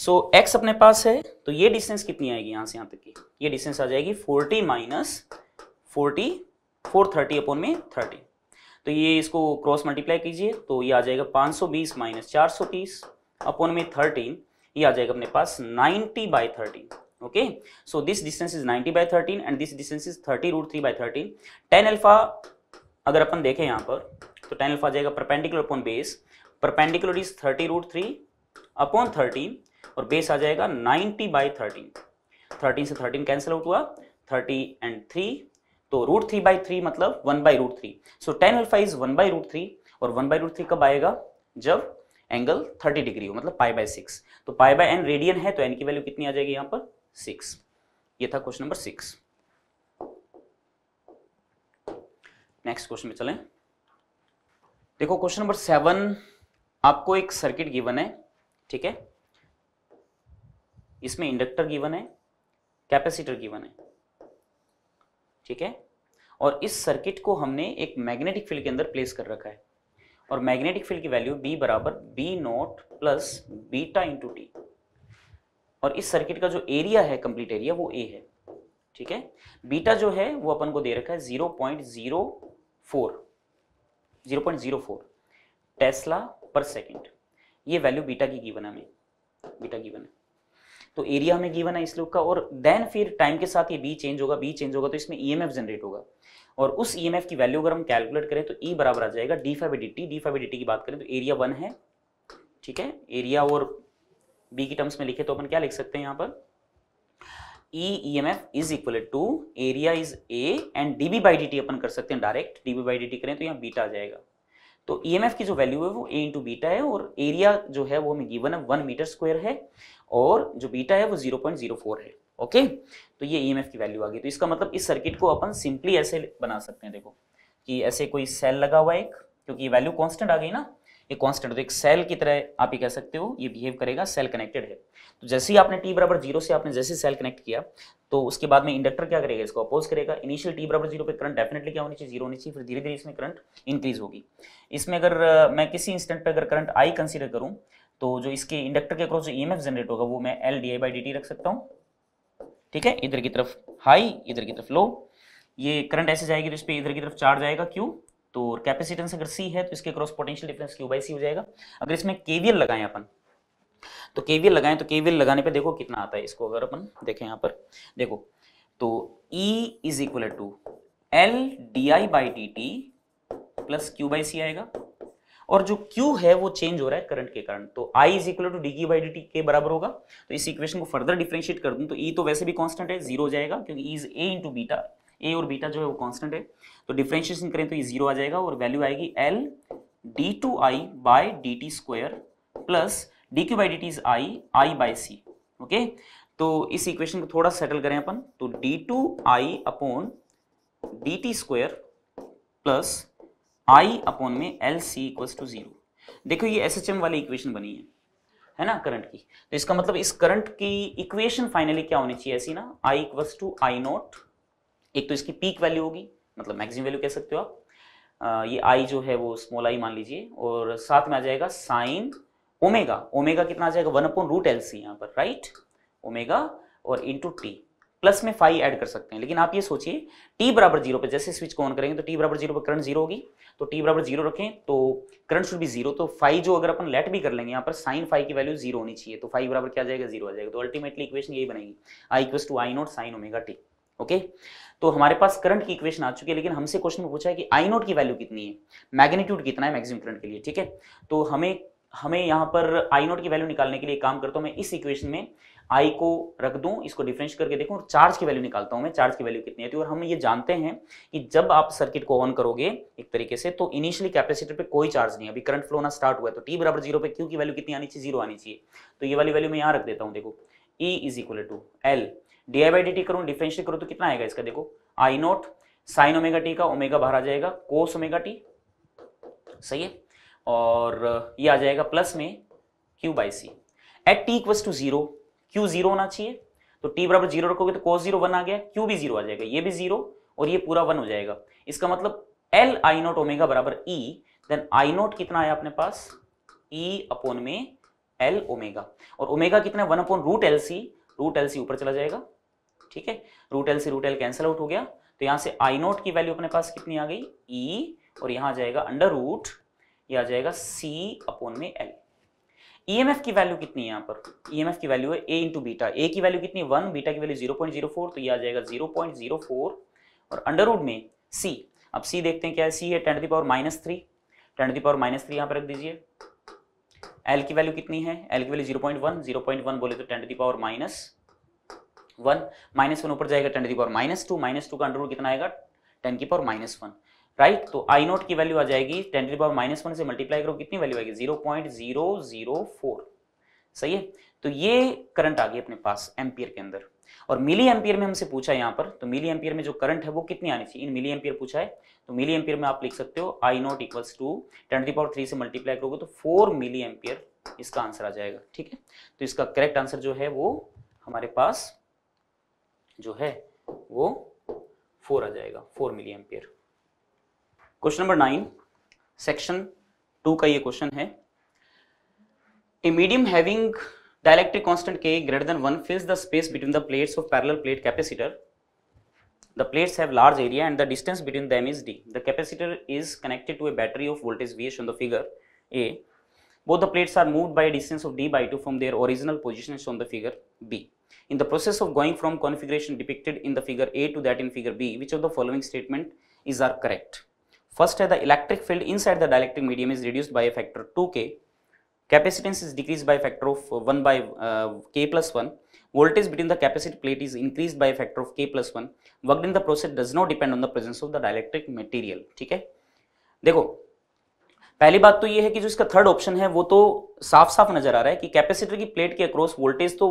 Speaker 2: सो so, एक्स अपने पास है तो ये डिस्टेंस कितनी आएगी यहां से यहां तक की ये डिस्टेंस आ जाएगी forty minus forty four thirty upon में थर्टी तो ये इसको क्रॉस मल्टीप्लाई कीजिए तो ये आ जाएगा बीस माइनस चार तीस अपॉन में थर्टीन ये आ जाएगा अपने पास ninety by thirteen okay so this distance is ninety by thirteen and this distance is thirty root three by thirteen tan alpha अगर अपन देखें यहाँ पर तो टेन अल्फा आ जाएगा perpendicular upon base perpendicular is thirty root three upon thirteen और बेस आ जाएगा नाइनटी बाई थर्टीन थर्टीन से थर्टीन कैंसिल आउट हुआ थर्टी एंड थ्री तो रूट थ्री बाई थ्री मतलब one by root three so tan alpha is one by root three और वन बाई रूट थ्री कब आएगा जब एंगल थर्टी डिग्री हो मतलब पाई बाय सिक्स तो पाई बाय एन रेडियन है तो एन की वैल्यू कितनी आ जाएगी यहाँ पर सिक्स ये था question number six next question में चलें देखो क्वेश्चन नंबर सेवन आपको एक सर्किट गिवन है ठीक है इसमें इंडक्टर गिवन है कैपेसिटर गिवन है ठीक है और इस सर्किट को हमने एक मैग्नेटिक फील्ड के अंदर प्लेस कर रखा है और मैग्नेटिक फील्ड की वैल्यू बी बराबर B naught plus beta into t और इस सर्किट का जो एरिया है कंप्लीट एरिया वो ए है ठीक है बीटा जो है वो अपन को दे रखा है zero point zero four zero point zero four tesla पर सेकेंड ये वैल्यू बीटा की गिवन हमें बीटा गिवन है तो एरिया हमें गिवन है इस लूप का और देन फिर टाइम के साथ ये बी चेंज होगा बी चेंज होगा तो इसमें ई e जनरेट होगा और उस ई e की वैल्यू अगर हम कैलकुलेट करें तो ई e बराबर आ जाएगा d phi d phi dt d phi d की बात करें तो एरिया वन है ठीक है एरिया और बी की टर्म्स में लिखे तो अपन क्या लिख सकते हैं यहाँ पर EMF is equal to area is A and d B by d अपन कर सकते हैं direct d B by D t करें तो यहाँ बीटा आ जाएगा तो ई एम एफ की जो वैल्यू है वो ए इंटू बीटा है और एरिया जो है वो हमें गिवन है वन मीटर स्क्वायर है और जो बीटा है वो जीरो पॉइंट जीरो फोर है ओके तो ये ई एम एफ की वैल्यू आ गई तो इसका मतलब इस सर्किट को अपन सिंपली ऐसे बना सकते हैं देखो कि ऐसे कोई सेल लगा हुआ है एक क्योंकि ये वैल्यू कॉन्स्टेंट आ गई ना एक कॉन्स्टेंट तो एक सेल की तरह आप ये कह सकते हो ये बिहेव करेगा सेल कनेक्टेड है तो जैसे ही आपने टी बराबर जीरो से आपने जैसे सेल कनेक्ट किया तो उसके बाद में इंडक्टर क्या करेगा इसको अपोज करेगा इनिशियल टी बराबर जीरो पे करंट डेफिनेटली क्या होनी चाहिए जीरो होनी चाहिए फिर धीरे धीरे इसमें करंट इंक्रीज होगी इसमें अगर मैं किसी इंस्टेंट पर अगर करंट आई कंसिडर करूँ तो जो इसके इंडक्टर के अक्रॉस जो ई जनरेट होगा वो मैं एल डी आई बाई रख सकता हूँ ठीक है इधर की तरफ हाई इधर की तरफ लो ये करंट ऐसे जाएगी तो इस पर इधर की तरफ चार्ज आएगा क्यों तो कैपेसिटेंस अगर सी है तो इसके cross potential difference Q by C हो जाएगा अगर इसमें केवीएल लगाएं अपन तो केवीएल लगाएं तो केवीएल लगाने पे देखो कितना आता है इसको अगर अपन देखें यहां पर देखो तो E is equal to L d I by D t plus Q by C आएगा और जो Q है वो चेंज हो रहा है करंट के कारण तो I is equal to d Q by D t के बराबर होगा तो इस इक्वेशन को फर्दर डिफ्रेंशिएट कर दूं तो E तो वैसे भी कांस्टेंट है जीरो हो जाएगा क्योंकि E is A into beta A और बीटा जो है वो कांस्टेंट है तो डिफ्रेंशिएशन करें तो ये जीरो आ जाएगा और वैल्यू आएगी L d two I by d t square plus d Q by D t is I I by C okay तो इस इक्वेशन को थोड़ा सेटल करें अपन तो d two I upon d t square plus I upon में L C equals to zero देखो ये एस एच एम वाली इक्वेशन बनी है है ना करंट की तो इसका मतलब इस करंट की इक्वेशन फाइनली क्या होनी चाहिए ऐसी ना I equals to I naught एक तो इसकी पीक वैल्यू होगी मतलब मैक्सिमम वैल्यू कह सकते हो आप ये आई जो है वो स्मॉल आई मान लीजिए और साथ में आ जाएगा साइन ओमेगा ओमेगा कितना आ जाएगा one upon root L C यहाँ पर राइट ओमेगा और इंटू टी प्लस में फाइव ऐड कर सकते हैं लेकिन आप ये सोचिए टी बराबर जीरो पर जैसे स्विच को ऑन करेंगे तो टी बराबर जीरो पर करंट जीरो होगी तो टी बराबर जीरो रखें तो करंट शुड भी जीरो तो फाइव जो अगर अपन लेट भी कर लेंगे यहाँ पर साइन फाइव की वैल्यू जीरो होनी चाहिए तो फाइव बराबर क्या जाएगा जीरो आ जाएगा तो अल्टीमेटली इक्वेशन यही बनेगी I equals to I naught sine omega t okay तो हमारे पास करंट की इक्वेशन आ चुकी है लेकिन हमसे क्वेश्चन में पूछा है कि आई नोट की वैल्यू कितनी है मैग्नीट्यूड कितना है मैक्सिमम करंट के लिए ठीक है तो हमें हमें यहाँ पर आई नोट की वैल्यू निकालने के लिए काम करता हूँ मैं इस इक्वेशन में आई को रख दूं इसको डिफरेंस करके देखूं और चार्ज की वैल्यू निकालता हूं मैं चार्ज की वैल्यू कितनी आती है और तो हम ये जानते हैं कि जब आप सर्किट को ऑन करोगे एक तरीके से तो इनिशियली कैपेसिटर पे कोई चार्ज नहीं अभी करंट फ्लो होना स्टार्ट हुआ है तो टी बराबर जीरो पे क्यू की वैल्यू कितनी आनी चाहिए जीरो आनी चाहिए तो ये वाली वैल्यू मैं यहाँ रख देता हूँ देखो E is equal to L d I by D t करूँ तो कितना आएगा इसका देखो I naught sine omega t का ओमेगा बाहर आ जाएगा कोस ओमेगा टी सही है और ये आ जाएगा प्लस में Q by C at t equals to zero Q zero होना चाहिए तो टी बराबर जीरो रखोगे तो कोस जीरो वन आ गया क्यू भी जीरो आ जाएगा ये भी जीरो और ये पूरा वन हो जाएगा इसका मतलब एल आई नोट ओमेगा बराबर ई देन आई नोट कितना आया अपने पास ई e अपोन में एल ओमेगा और ओमेगा कितना one upon root L C root L C ऊपर चला जाएगा ठीक है रूट एल से रूट एल कैंसिल आउट हो गया तो यहां से आई नोट की वैल्यू अपने पास कितनी आ गई ई e, और यहाँ जाएगा अंडर रूट ये आ जाएगा सी अपोन में एल ई एम एफ की वैल्यू कितनी है यहां पर ई एम एफ की वैल्यू है ए इंटू बीटा ए की वैल्यू कितनी वन बीटा की value zero point zero four तो यह आ जाएगा जीरो पॉइंट जीरो फोर और अंडर रूट में सी अब सी देखते हैं क्या है सी है ten the power minus three ten the power minus three यहां पर रख दीजिए एल की वैल्यू कितनी है एल की value zero point one zero point one बोले तो ten the power minus one minus one ऊपर जाएगा टेन की power minus two minus two का अंडर कितना आएगा टेन की पावर माइनस वन राइट तो आई नोट की वैल्यू आ जाएगी टेन की पावर माइनस वन से मल्टीप्लाई करो कितनी वैल्यू आएगी zero point zero zero four सही है तो ये करंट आ गई अपने पास एम्पियर के अंदर और मिली एम्पियर में हमसे पूछा है यहाँ पर तो मिली एम्पियर में जो करंट है वो कितनी आनी चाहिए इन मिली एम्पियर पूछा है तो मिली एम्पियर में आप लिख सकते हो I naught equals to ten the power three से मल्टीप्लाई करोगे तो फोर मिली एम्पियर इसका आंसर आ जाएगा ठीक है तो इसका करेक्ट आंसर जो है वो हमारे पास जो है वो फोर आ जाएगा four milli ampere question number nine section two का ये क्वेश्चन है a medium having dielectric constant K greater than one fills the space between the plates of parallel plate capacitor the plates have large area and the distance between them is D the capacitor is connected to a battery of voltage V H on the figure A both the plates are move by distance of D by two from their original position on the figure B In the process of going from configuration depicted in the figure A to that in figure B, which of the following statement is are correct? First, the electric field inside the dielectric medium is reduced by a factor 2k. Capacitance is decreased by a factor of 1 by uh, k plus 1. Voltage between the capacitor plate is increased by a factor of k plus 1. Worked in the process does not depend on the presence of the dielectric material. ठीक है देखो पहली बात तो ये है कि जो इसका थर्ड ऑप्शन है वो तो साफ साफ नजर आ रहा है कि कैपेसिटर की प्लेट के अक्रॉस वोल्टेज तो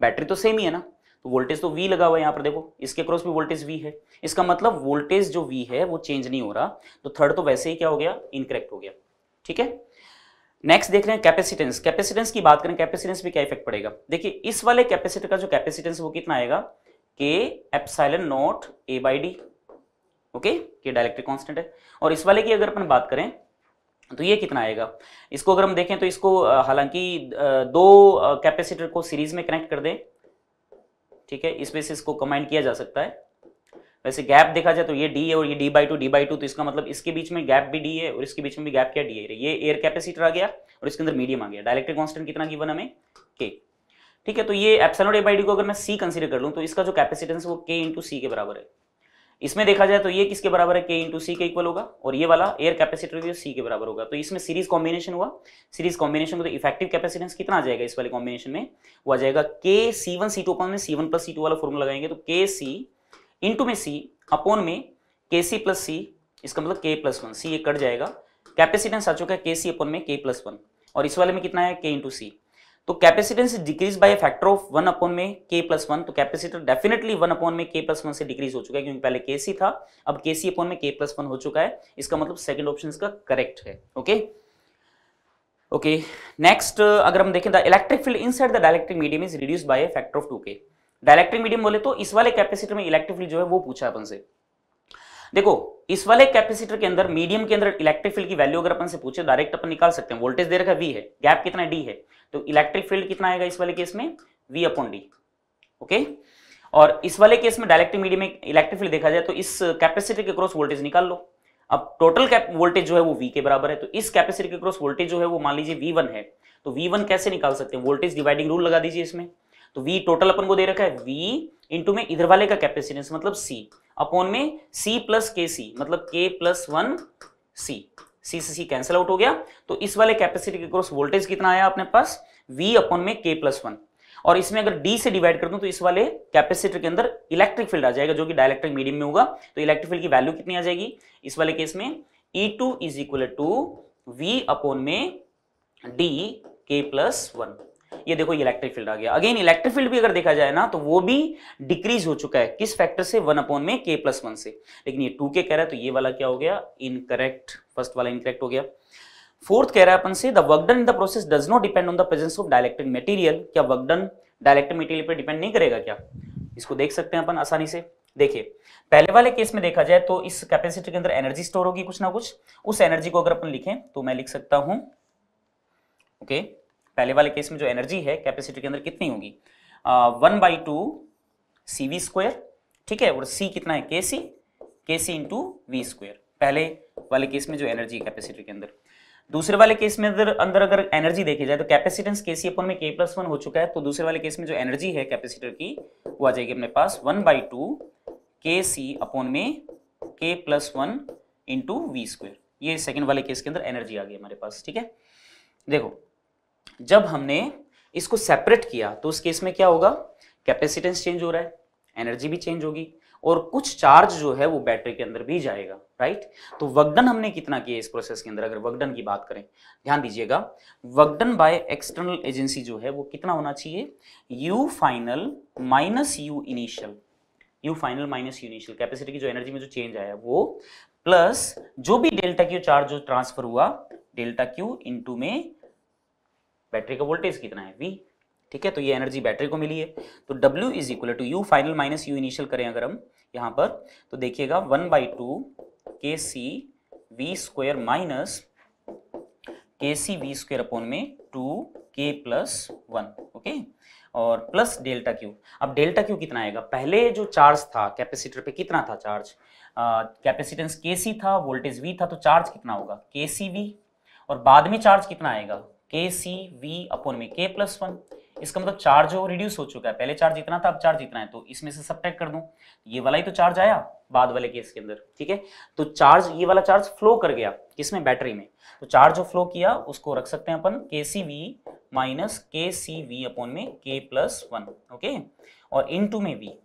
Speaker 2: बैटरी तो सेम ही है ना तो वोल्टेज तो वी लगा हुआ है यहाँ पर देखो इसके क्रॉस भी वोल्टेज वी है इसका मतलब वोल्टेज जो वी है वो चेंज नहीं हो रहा तो थर्ड तो वैसे ही क्या हो गया इनकरेक्ट हो गया ठीक है नेक्स्ट देख रहे हैं कैपेसिटेंस कैपेसिटेंस की बात करें कैपेसिटेंस भी क्या इफेक्ट पड़ेगा देखिए इस वाले कैपेसिटर का जो कैपेसिटेंस वो कितना आएगा K epsilon naught A by D okay K dielectric constant है और इस वाले की अगर अपन बात करें तो ये कितना आएगा इसको अगर हम देखें तो इसको हालांकि दो कैपेसिटर को सीरीज में कनेक्ट कर दें ठीक है इसमें से इसको कमाइंड किया जा सकता है वैसे गैप देखा जाए तो ये डी है और ये D by two D by two तो इसका मतलब इसके बीच में गैप भी डी है और इसके बीच में भी गैप क्या डी है ये एयर कैपेसिटर आ गया और इसके अंदर मीडियम आ गया डायरेक्टर कॉन्स्टेंट कितना गिवन हमें के ठीक है तो ये एप्सनोड ए बाई डी को अगर मैं सी कंसिडर कर लूँ तो इसका जो कैपेसिटेंस वो के इंटू सी के बराबर है इसमें देखा जाए तो ये किसके बराबर है के इंटू सी के इक्वल होगा और ये वाला एयर कैपेसिटर भी सी के बराबर होगा तो इसमें सीरीज कॉम्बिनेशन हुआ सीरीज कॉम्बिनेशन में तो इफेक्टिव कैपेसिटेंस कितना आ जाएगा इस वाले कॉम्बिनेशन में वो आ जाएगा K C one C two upon में C one plus C two वाला फॉर्मूला लगाएंगे तो के सी इंटू में सी अपॉन में के सी प्लस सी इसका मतलब के प्लस वन सी ये कट जाएगा कैपेसिटेंस आ चुका है के सी अपॉन में के प्लस वन और इस वाले में कितना है के इंटू सी तो capacitance decrease by factor of one upon में के प्लस वन तो कैपेसिटर डेफिनेटली वन अपॉन में के प्लस वन से डिक्रीज हो चुका है क्योंकि पहले के सी था अब के सी अपॉन में के प्लस वन हो चुका है इसका मतलब सेकंड ऑप्शन इसका करेक्ट है ओके ओके नेक्स्ट अगर हम देखें the electric field inside the dielectric medium is reduce by factor of two K dielectric medium बोले तो इस वाले कैपेसिटर में इलेक्ट्रिक फील्ड जो है वो पूछा अपन से देखो इस वाले कैपेसिटर के अंदर मीडियम के अंदर इलेक्ट्रिक फील्ड की वैल्यू अगर अपन से पूछे डायरेक्ट अपन निकाल सकते हैं वोल्टेज दे रखा वी है गैप कितना डी है तो इलेक्ट्रिक फील्ड कितना आएगा इस वाले केस में वी अपॉन डी ओके और इस वाले केस में डायरेक्टिव मीडियम में इलेक्ट्रिक फील्ड देखा जाए तो इस कैपेसिटी के क्रॉस वोल्टेज निकाल लो अब टोटल वोल्टेज जो है वो वी के बराबर है तो इस कैपेसिटी के क्रॉस वोल्टेज जो है वो मान लीजिए वी वन है तो वी वन कैसे निकाल सकते हैं वोल्टेज डिवाइडिंग रूल लगा दीजिए इसमें तो वी टोटल अपन को दे रखा है वी इंटू में इधर वाले का कैपेसिटेंस मतलब सी अपॉन में सी प्लस के सी मतलब के प्लस वन सी सी से सी कैंसिल आउट हो गया तो इस वाले कैपेसिटी के क्रॉस वोल्टेज कितना आया अपने पास वी अपॉन में के प्लस वन और इसमें अगर डी से डिवाइड कर दूं तो इस वाले कैपेसिटर के अंदर इलेक्ट्रिक फील्ड आ जाएगा जो कि डायलेक्ट्रिक मीडियम में होगा तो इलेक्ट्रिक फील्ड की वैल्यू कितनी आ जाएगी इस वाले केस में E two is equal to V upon में डी के प्लस वन ये देखो इलेक्ट्रिक फील्ड आ गया अगेन इलेक्ट्रिक फील्ड भी अगर देखा जाए ना तो वो भी डिक्रीज हो चुका है किस फैक्टर से वन अपॉन में के प्लस वन से लेकिन ये टू के कह रहा है तो ये वाला क्या हो गया इनकरेक्ट फर्स्ट वाला इनकरेक्ट हो गया फोर्थ कह रहा है अपन से the work done in the process does not depend on the presence of dielectric material क्या वर्क डन डायलेक्ट्रिक मटेरियल पर डिपेंड नहीं करेगा क्या इसको देख सकते हैं अपन आसानी से देखिए पहले वाले केस में देखा जाए तो इस कैपेसिटी के अंदर एनर्जी स्टोर होगी कुछ ना कुछ उस एनर्जी को अगर अपन लिखें तो मैं लिख सकता हूं ओके okay. पहले वाले केस में जो एनर्जी है कैपेसिटी के अंदर कितनी होगी one by two C V square ठीक है और सी कितना है के सी के सी इंटू वी स्क्वायर पहले वाले केस में जो एनर्जी है कैपेसिटर के अंदर दूसरे वाले केस में अंदर अंदर अगर एनर्जी देखी जाए तो कैपेसिटेंस के सी अपन में के प्लस वन हो चुका है तो दूसरे वाले केस में जो एनर्जी है कैपेसिटर की वो आ जाएगी अपने पास वन बाई टू के सी अपन में K plus one into V square ये सेकेंड वाले केस के अंदर एनर्जी आ गई हमारे पास ठीक है देखो जब हमने इसको सेपरेट किया तो उस केस में क्या होगा कैपेसिटेंस चेंज हो रहा है एनर्जी भी चेंज होगी और कुछ चार्ज जो है वो बैटरी के अंदर भी जाएगा राइट तो वगडन हमने कितना किया इस प्रोसेस के अंदर अगर वगडन की बात करें ध्यान दीजिएगा वगडन बाय एक्सटर्नल एजेंसी जो है वो कितना होना चाहिए U final minus U initial U final minus U initial capacity की जो एनर्जी में जो चेंज आया वो प्लस जो भी डेल्टा क्यू चार्ज जो ट्रांसफर हुआ डेल्टा क्यू इंटू में बैटरी का वोल्टेज कितना है वी ठीक है तो ये एनर्जी बैटरी को मिली है तो W is equal to U final minus U initial करें अगर हम यहाँ पर तो देखिएगा वन बाई टू के C V square minus K C V square upon में two K plus one okay और प्लस डेल्टा क्यू अब डेल्टा क्यू कितना आएगा पहले जो चार्ज था कैपेसिटर पे कितना था चार्ज कैपेसिटेंस के सी था वोल्टेज वी था तो चार्ज कितना होगा के सी वी और बाद में चार्ज कितना आएगा के सी वी अपोन में के प्लस वन इसका मतलब चार्ज हो रिड्यूस हो चुका है पहले चार्ज इतना था अब चार्ज इतना है तो इसमें से सब कर दूं ये वाला ही तो चार्ज आया बाद वाले केस के अंदर ठीक है तो चार्ज ये वाला चार्ज फ्लो कर गया किसमें बैटरी में तो चार्ज जो फ्लो किया उसको रख सकते हैं अपन के C we minus K C we upon में के प्लस वन ओके और इन टू में वी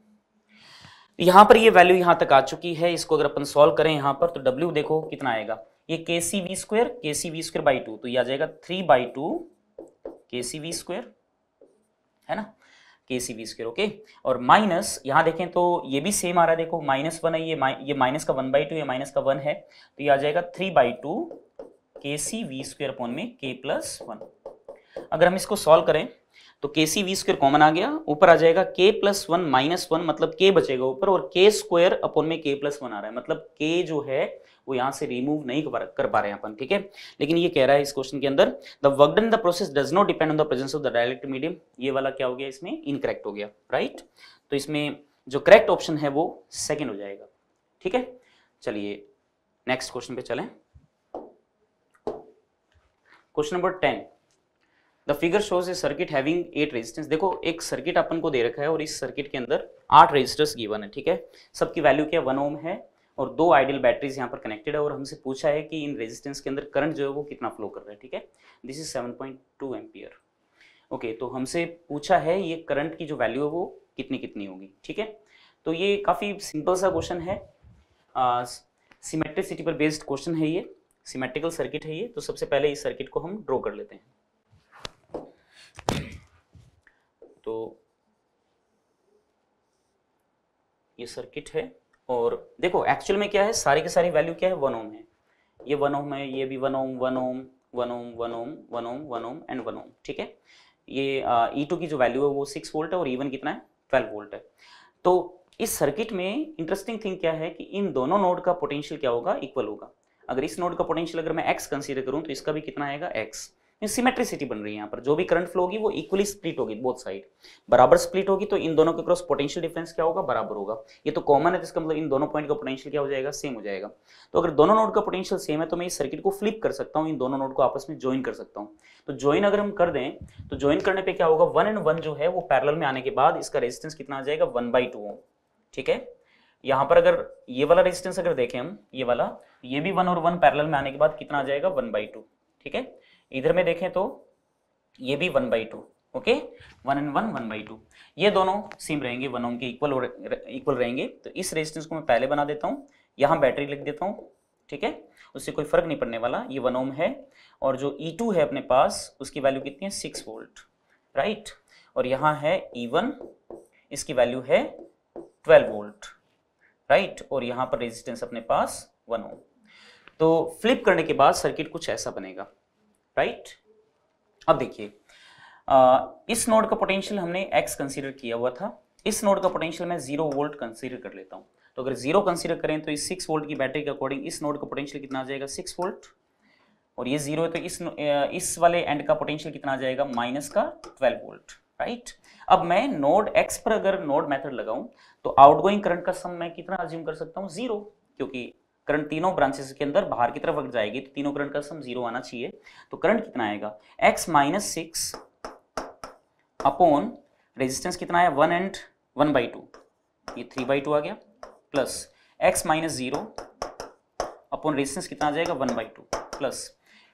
Speaker 2: यहां पर ये वैल्यू यहां तक आ चुकी है इसको अगर अपन सॉल्व करें यहां पर तो डब्ल्यू देखो कितना आएगा ये के C V square K C V square by two तो ये आ जाएगा थ्री बाई टू के सी वी स्क्वेयर है ना K C V square okay और माइनस यहां देखें तो ये भी सेम आ रहा है देखो माइनस वन है ये ये माइनस का वन बाई टू ये माइनस का वन है तो ये आ जाएगा थ्री बाई टू के सी वी स्क्वेयर अपॉन में के प्लस वन अगर हम इसको सॉल्व करें तो K C V square common आ गया ऊपर आ जाएगा के प्लस वन माइनस वन मतलब के बचेगा ऊपर और के स्क्वेयर अपॉन में के प्लस वन आ रहा है मतलब के जो है वो यहाँ से रिमूव नहीं कर पा रहे हैं अपन ठीक है लेकिन ये कह रहा है इस क्वेश्चन के अंदर the work done the process does not depend on the presence of the direct medium ये वाला क्या हो गया इसमें इनकरेक्ट हो गया राइट तो इसमें जो करेक्ट ऑप्शन है वो सेकेंड हो जाएगा ठीक है चलिए नेक्स्ट क्वेश्चन पे चलें question number ten the figure shows a circuit having eight resistance देखो एक सर्किट अपन को दे रखा है और इस सर्किट के अंदर आठ रेजिस्टर्स गिवन है ठीक है सबकी वैल्यू क्या वन ओम है और दो आइडियल बैटरीज यहाँ पर कनेक्टेड है और हमसे पूछा है कि इन रेजिस्टेंस के अंदर करंट जो है वो कितना फ्लो कर रहा है ठीक है this is seven point two ampere okay तो हमसे पूछा है ये करंट की जो वैल्यू है वो कितनी कितनी होगी ठीक है तो ये काफ़ी सिंपल सा क्वेश्चन है सिमेट्रिसिटी पर बेस्ड क्वेश्चन है ये सिमेट्रिकल सर्किट है ये तो सबसे पहले इस सर्किट को हम ड्रॉ कर लेते हैं तो ये सर्किट है और देखो एक्चुअल में क्या है सारी की सारी वैल्यू क्या है वन ओम है ये वन ओम है ये भी one ohm one ohm one ohm one ohm one ohm one ohm and one ohm ठीक है ये ई टू e की जो वैल्यू है वो सिक्स वोल्ट है और ई वन कितना है ट्वेल्व वोल्ट है तो इस सर्किट में इंटरेस्टिंग थिंग क्या है कि इन दोनों नोड का पोटेंशियल क्या होगा इक्वल होगा अगर इस नोड का पोटेंशियल अगर मैं एक्स कंसिडर करूँ तो इसका भी कितना आएगा एक्स सिमेट्रिसिटी बन रही है यहाँ पर जो भी करंट फ्लो होगी वो इक्वली स्प्लिट होगी बोथ साइड बराबर स्प्लिट होगी तो इन दोनों के क्रॉस पोटेंशियल डिफरेंस क्या होगा बराबर होगा ये तो कॉमन है जिसका तो मतलब इन दोनों पॉइंट का पोटेंशियल क्या हो जाएगा सेम हो जाएगा तो अगर दोनों नोड का पोटेंशियल सेम है तो मैं इस सर्किट को फ्लिप कर सकता हूँ इन दोनों नोड को आपस में ज्वाइन कर सकता हूँ तो ज्वाइन अगर हम कर दें तो ज्वाइन करने पर क्या होगा वन एंड वन जो है वो पैरल में आने के बाद इसका रेजिस्टेंस कितना आ जाएगा वन बाई टू ठीक है यहाँ पर अगर ये वाला रेजिस्टेंस अगर देखें हम ये वाला ये भी वन और वन पैरल में आने के बाद कितना आ जाएगा वन बाई टू ठीक है इधर में देखें तो ये भी one by two okay one and one one by two ये दोनों सेम रहेंगे वन ओम के इक्वल इक्वल रहेंगे तो इस रेजिस्टेंस को मैं पहले बना देता हूँ यहाँ बैटरी लिख देता हूँ ठीक है उससे कोई फर्क नहीं पड़ने वाला ये वन ओम है और जो ई e टू है अपने पास उसकी वैल्यू कितनी है सिक्स वोल्ट राइट और यहाँ है ई e वन इसकी वैल्यू है ट्वेल्व वोल्ट राइट और यहाँ पर रेजिस्टेंस अपने पास वन ओम तो फ्लिप करने के बाद सर्किट कुछ ऐसा बनेगा राइट अब देखिए इस नोड का पोटेंशियल हमने एक्स कंसीडर किया हुआ था इस नोड का पोटेंशियल मैं जीरो वोल्ट कंसीडर कर लेता हूं तो अगर जीरो कंसीडर करें तो इस सिक्स वोल्ट की बैटरी के अकॉर्डिंग इस नोड का पोटेंशियल कितना आ जाएगा सिक्स वोल्ट और ये जीरो है तो इस इस वाले एंड का पोटेंशियल कितना आ जाएगा माइनस का ट्वेल्व वोल्ट राइट अब मैं नोड एक्स पर अगर नोड मेथड लगाऊं तो आउटगोइंग करंट का सम मैं कितना अज्यूम कर सकता हूं जीरो क्योंकि करंट तीनों ब्रांचेस के अंदर बाहर की तरफ जाएगी तो तीनों करंट का सम जीरो आना चाहिए तो करंट कितना आएगा X minus six upon resistance कितना आया one and one by two ये थ्री बाई टू आ गया plus X minus zero upon resistance कितना आ जाएगा one by two plus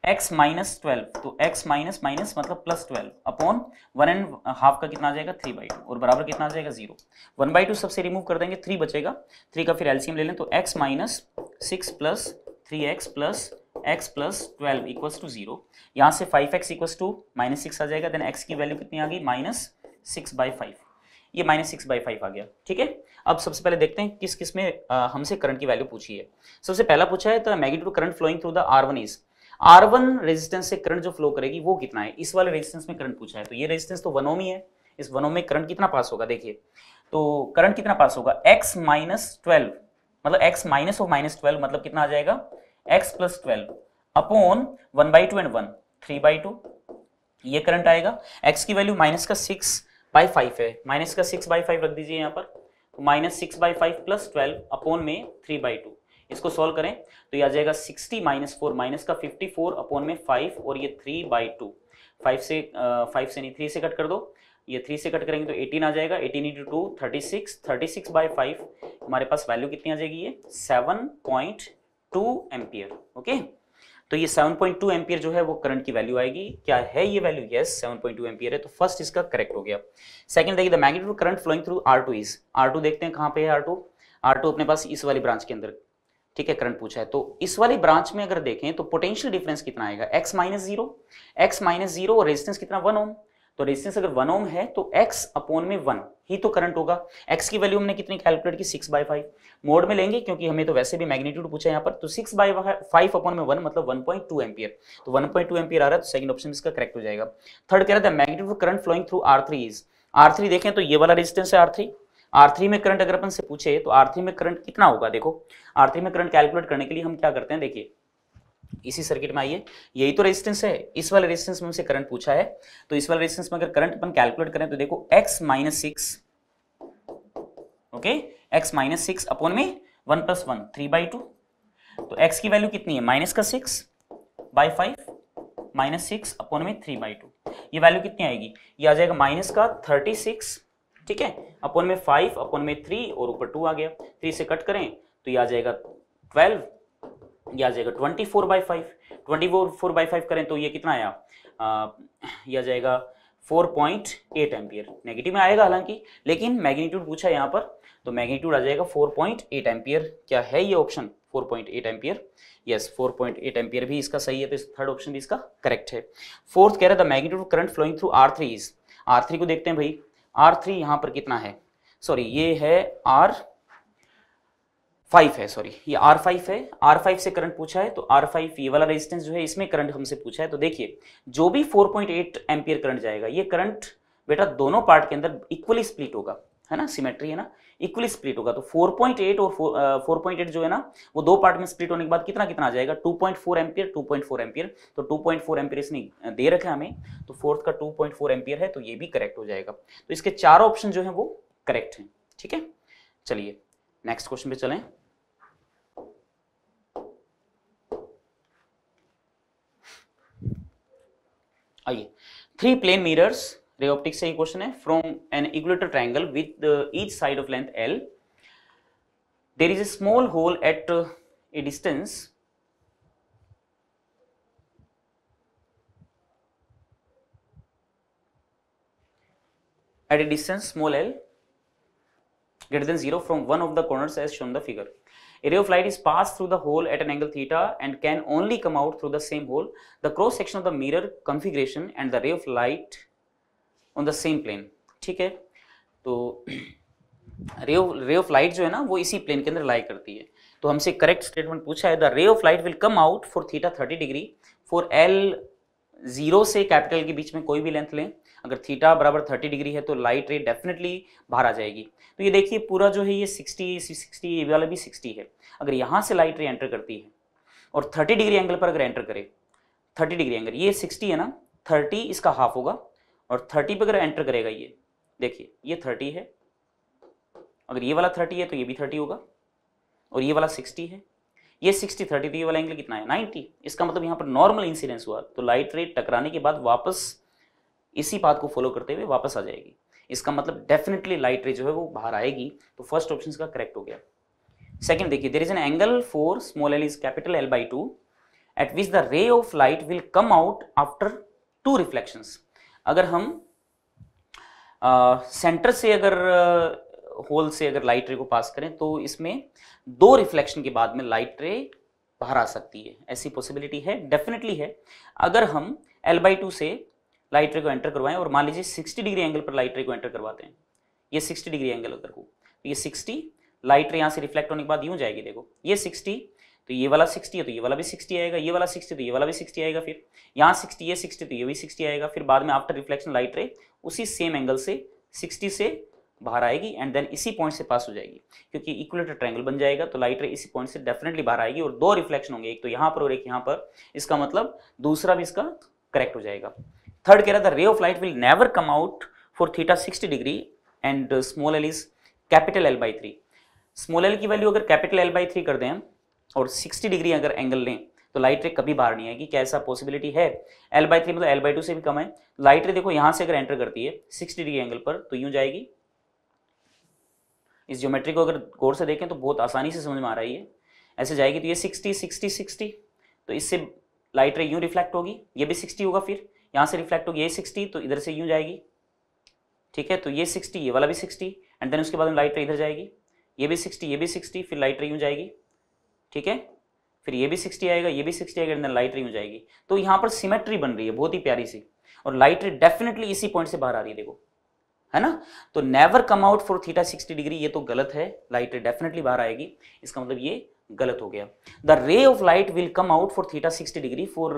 Speaker 2: X minus twelve तो एक्स माइनस माइनस मतलब plus twelve upon one and half का कितना आ जाएगा थ्री बाई टू और बराबर कितना आ जाएगा जीरो वन बाई टू सबसे रिमूव कर देंगे थ्री बचेगा थ्री का फिर एलसीएम ले लें तो X minus six plus three X plus X plus twelve equals to zero यहाँ से five X equals to minus six आ जाएगा देन एक्स की वैल्यू कितनी आ गई माइनस सिक्स बाई फाइव ये माइनस सिक्स बाई फाइव आ गया ठीक है अब सबसे पहले देखते हैं किस किस में हमसे करंट की वैल्यू पूछी है सबसे पहला पूछा है the magnitude current flowing through the R one is R one resistance से करंट जो फ्लो करेगी वो कितना है इस वाले रेजिस्टेंस में करंट पूछा है तो ये रेजिस्टेंस तो वनोम ही है इस वनोम में करंट कितना पास होगा देखिए तो करंट कितना पास होगा एक्स माइनस ट्वेल्व मतलब X minus of minus twelve मतलब कितना आ जाएगा X plus twelve upon one by two and one three by two ये करंट आएगा एक्स की वैल्यू माइनस का सिक्स बाई फाइव है माइनस का सिक्स बाई फाइव रख दीजिए यहाँ पर तो minus six by five plus twelve upon में थ्री बाई टू इसको सॉल्व करें तो ये आ जाएगा सिक्सटी माइनस फोर माइनस का फिफ्टी फोर अपॉन में फाइव और ये थ्री बाई टू फाइव से फाइव से नहीं थ्री से कट कर दो ये थ्री से कट करेंगे तो एटीन आ जाएगा eighteen into two thirty six thirty six by five हमारे पास वैल्यू कितनी आ जाएगी ये seven point two ampere okay तो ये 7.2 एम्पियर जो है वो करंट की वैल्यू आएगी क्या है ये वैल्यू यस 7.2 एम्पियर है तो फर्स्ट इसका करेक्ट हो गया सेकंड देखिए the magnitude current flowing through R two is R two देखते हैं कहाँ पे है आर टू आर टू अपने पास इस वाली ब्रांच के अंदर ठीक है करंट पूछा है तो इस वाली ब्रांच में अगर देखें तो पोटेंशियल डिफरेंस कितना आएगा X minus zero X minus zero और रेजिस्टेंस कितना वन ओम तो रेजिस्टेंस अगर वन ओम है तो एक्स अपोन में वन ही तो करंट होगा एक्स की वैल्यू हमने कितनी कैलकुलेट की सिक्स बाय फाइव मोड में लेंगे क्योंकि हमें तो वैसे भी मैग्नीट्यूड पूछा यहाँ पर तो सिक्स बाई फाइव अपॉन में वन मतलब वन पॉइंट टू एम्पियर तो वन पॉइंट टू एम्पियर आ रहा है तो सेकंड ऑप्शन इसका करेक्ट हो जाएगा थर्ड कह रहा था magnitude current flowing through R three is R three देखें तो ये वाला रेजिस्टेंस है आर थ्री आर थ्री में करंट अगर अपन से पूछे तो आर थ्री में करंट कितना होगा देखो आर थ्री में करंट कैलकुलेट करने के लिए हम क्या करते हैं देखिए इसी सर्किट में आइए यही तो रेजिस्टेंस है इस वाले रेजिस्टेंस में हमसे करंट पूछा है तो इस वाले रेजिस्टेंस में अगर करंट अपन कैलकुलेट करें तो देखो x minus six okay x minus six upon में one plus one three by two तो x की वैल्यू कितनी है माइनस का six by five minus six upon में थ्री बाई टू ये वैल्यू कितनी आएगी ये आ जाएगा माइनस का थर्टी सिक्स ठीक है अपन में फाइव अपन में थ्री और ऊपर टू आ गया थ्री से कट करें तो ये आ जाएगा ट्वेल्व ये आ जाएगा twenty four by five twenty four four by five करें तो ये कितना आया आ, ये आ जाएगा four point eight ampere negative में आएगा हालांकि लेकिन मैग्नीट्यूड पूछा यहाँ पर तो मैग्नीट्यूड आ जाएगा फोर पॉइंट एट एम्पियर क्या है ये option four point eight ampere yes four point eight ampere भी इसका सही है तो इस थर्ड ऑप्शन भी इसका करेक्ट है फोर्थ कह रहा है magnitude current flowing through R three is R three को देखते हैं भाई आर थ्री यहां पर कितना है सॉरी ये है आर फाइव है सॉरी ये आर फाइव है आर फाइव से करंट पूछा है तो आर फाइव ये वाला रेजिस्टेंस जो है इसमें करंट हमसे पूछा है तो देखिए जो भी four point eight ampere current जाएगा ये करंट बेटा दोनों पार्ट के अंदर इक्वली स्प्लिट होगा है ना सिमेट्री है ना इक्वली स्प्लिट होगा तो 4.8 और 4.8 पॉइंट जो है ना वो दो पार्ट में स्प्लिट होने के बाद कितना कितना आ जाएगा 2.4 point four ampere two ampere तो 2.4 पॉइंट एम्पियर इसने दे रखा है हमें तो फोर्थ का 2.4 पॉइंट एम्पियर है तो ये भी करेक्ट हो जाएगा तो इसके चार ऑप्शन जो है वो करेक्ट है ठीक है चलिए नेक्स्ट क्वेश्चन पे चले आइए three plane mirrors ray optics से ही क्वेश्चन है from an equator triangle with each side of length L there is a small hole at a distance small l greater than 0 from one of the corners as shown in the figure. A ray of light is passed through the hole at an angle theta and can only come out through the same hole. The cross section of the mirror configuration and the ray of light on the same plane ठीक है तो रे ऑफ रे ऑफ लाइट जो है ना वो इसी प्लेन के अंदर लाई करती है तो हमसे करेक्ट स्टेटमेंट पूछा है the ray of light will come out for theta thirty degree for L zero से कैपिटल के बीच में कोई भी लेंथ लें अगर थीटा बराबर थर्टी डिग्री है तो लाइट रे डेफिनेटली बाहर आ जाएगी तो ये देखिए पूरा जो है ये सिक्सटी सिक्सटी ये वाला भी सिक्सटी है अगर यहाँ से लाइट रे एंटर करती है और थर्टी डिग्री एंगल पर अगर एंटर करे थर्टी डिग्री एंगल ये सिक्सटी है ना थर्टी इसका हाफ होगा और थर्टी पे अगर एंटर करेगा ये देखिए ये थर्टी है अगर ये वाला थर्टी है तो ये भी थर्टी होगा और ये वाला सिक्सटी है ये सिक्सटी थर्टी तो ये वाला एंगल कितना है नाइन्टी इसका मतलब यहाँ पर नॉर्मल इंसिडेंस हुआ तो लाइट रेट टकराने के बाद वापस इसी बात को फॉलो करते हुए वापस आ जाएगी इसका मतलब डेफिनेटली लाइट रे जो है वो बाहर आएगी तो फर्स्ट ऑप्शन का करेक्ट हो गया सेकेंड देखिए there is an angle for small L is capital L by two at which the ray of light will come out after two reflections अगर हम सेंटर से अगर होल से अगर लाइट रे को पास करें तो इसमें दो रिफ्लेक्शन के बाद में लाइट रे बाहर आ सकती है ऐसी पॉसिबिलिटी है डेफिनेटली है अगर हम एल बाई टू से लाइट रे को एंटर करवाएं और मान लीजिए 60 डिग्री एंगल पर लाइट रे को एंटर करवाते हैं ये 60 डिग्री एंगल अगर को तो ये 60 लाइट रे यहाँ से रिफ्लेक्ट होने के बाद यूँ जाएगी देखो ये सिक्सटी तो ये वाला सिक्सटी है तो ये वाला भी सिक्सटी आएगा ये वाला सिक्सटी तो ये वाला भी सिक्सटी आएगा फिर यहाँ सिक्सटी ये सिक्सटी तो ये भी सिक्सटी आएगा फिर बाद में आफ्टर रिफ्लेक्शन लाइट रे उसी सेम एंगल से सिक्सटी से बाहर आएगी एंड देन इसी पॉइंट से पास हो जाएगी क्योंकि इक्वलेटर ट्रायंगल बन जाएगा तो लाइट रे इसी पॉइंट से डेफिनेटली बाहर आएगी और दो रिफ्लेक्शन होंगे एक तो यहाँ पर और एक यहाँ पर इसका मतलब दूसरा भी इसका करेक्ट हो जाएगा थर्ड कह रहा था ray of light will never come out for theta sixty degree and small L is capital L by three small L की वैल्यू अगर कैपिटल एल बाई थ्री कर दें और 60 डिग्री अगर एंगल लें तो लाइट रे कभी बाहर नहीं आएगी क्या ऐसा पॉसिबिलिटी है एल बाई थ्री मतलब एल बाई टू से भी कम है लाइट रे देखो यहाँ से अगर एंटर करती है सिक्सटी डिग्री एंगल पर तो यूँ जाएगी इस ज्योमेट्री को अगर गौर से देखें तो बहुत आसानी से समझ में आ रही है ऐसे जाएगी तो ये सिक्सटी सिक्सटी सिक्सटी तो इससे लाइट रे यूँ रिफ्लेक्ट होगी ये भी सिक्सटी होगा फिर यहाँ से रिफ्लेक्ट होगी ये सिक्सटी तो इधर से यूँ जाएगी ठीक है तो ये सिक्सटी ये वाला भी सिक्सटी एंड देन उसके बाद लाइट रे इधर जाएगी ये भी सिक्सटी ये भी सिक्सटी फिर लाइट रे यूँ जाएगी ठीक है फिर ये भी 60 आएगा ये भी 60 आएगा इधर लाइट रे हो जाएगी तो यहाँ पर सिमेट्री बन रही है बहुत ही प्यारी सी और लाइट रे डेफिनेटली इसी पॉइंट से बाहर आ रही है देखो है ना तो never come out for theta 60 degree ये तो गलत है लाइट रे डेफिनेटली बाहर आएगी इसका मतलब ये गलत हो गया the ray of light will come out for theta 60 degree for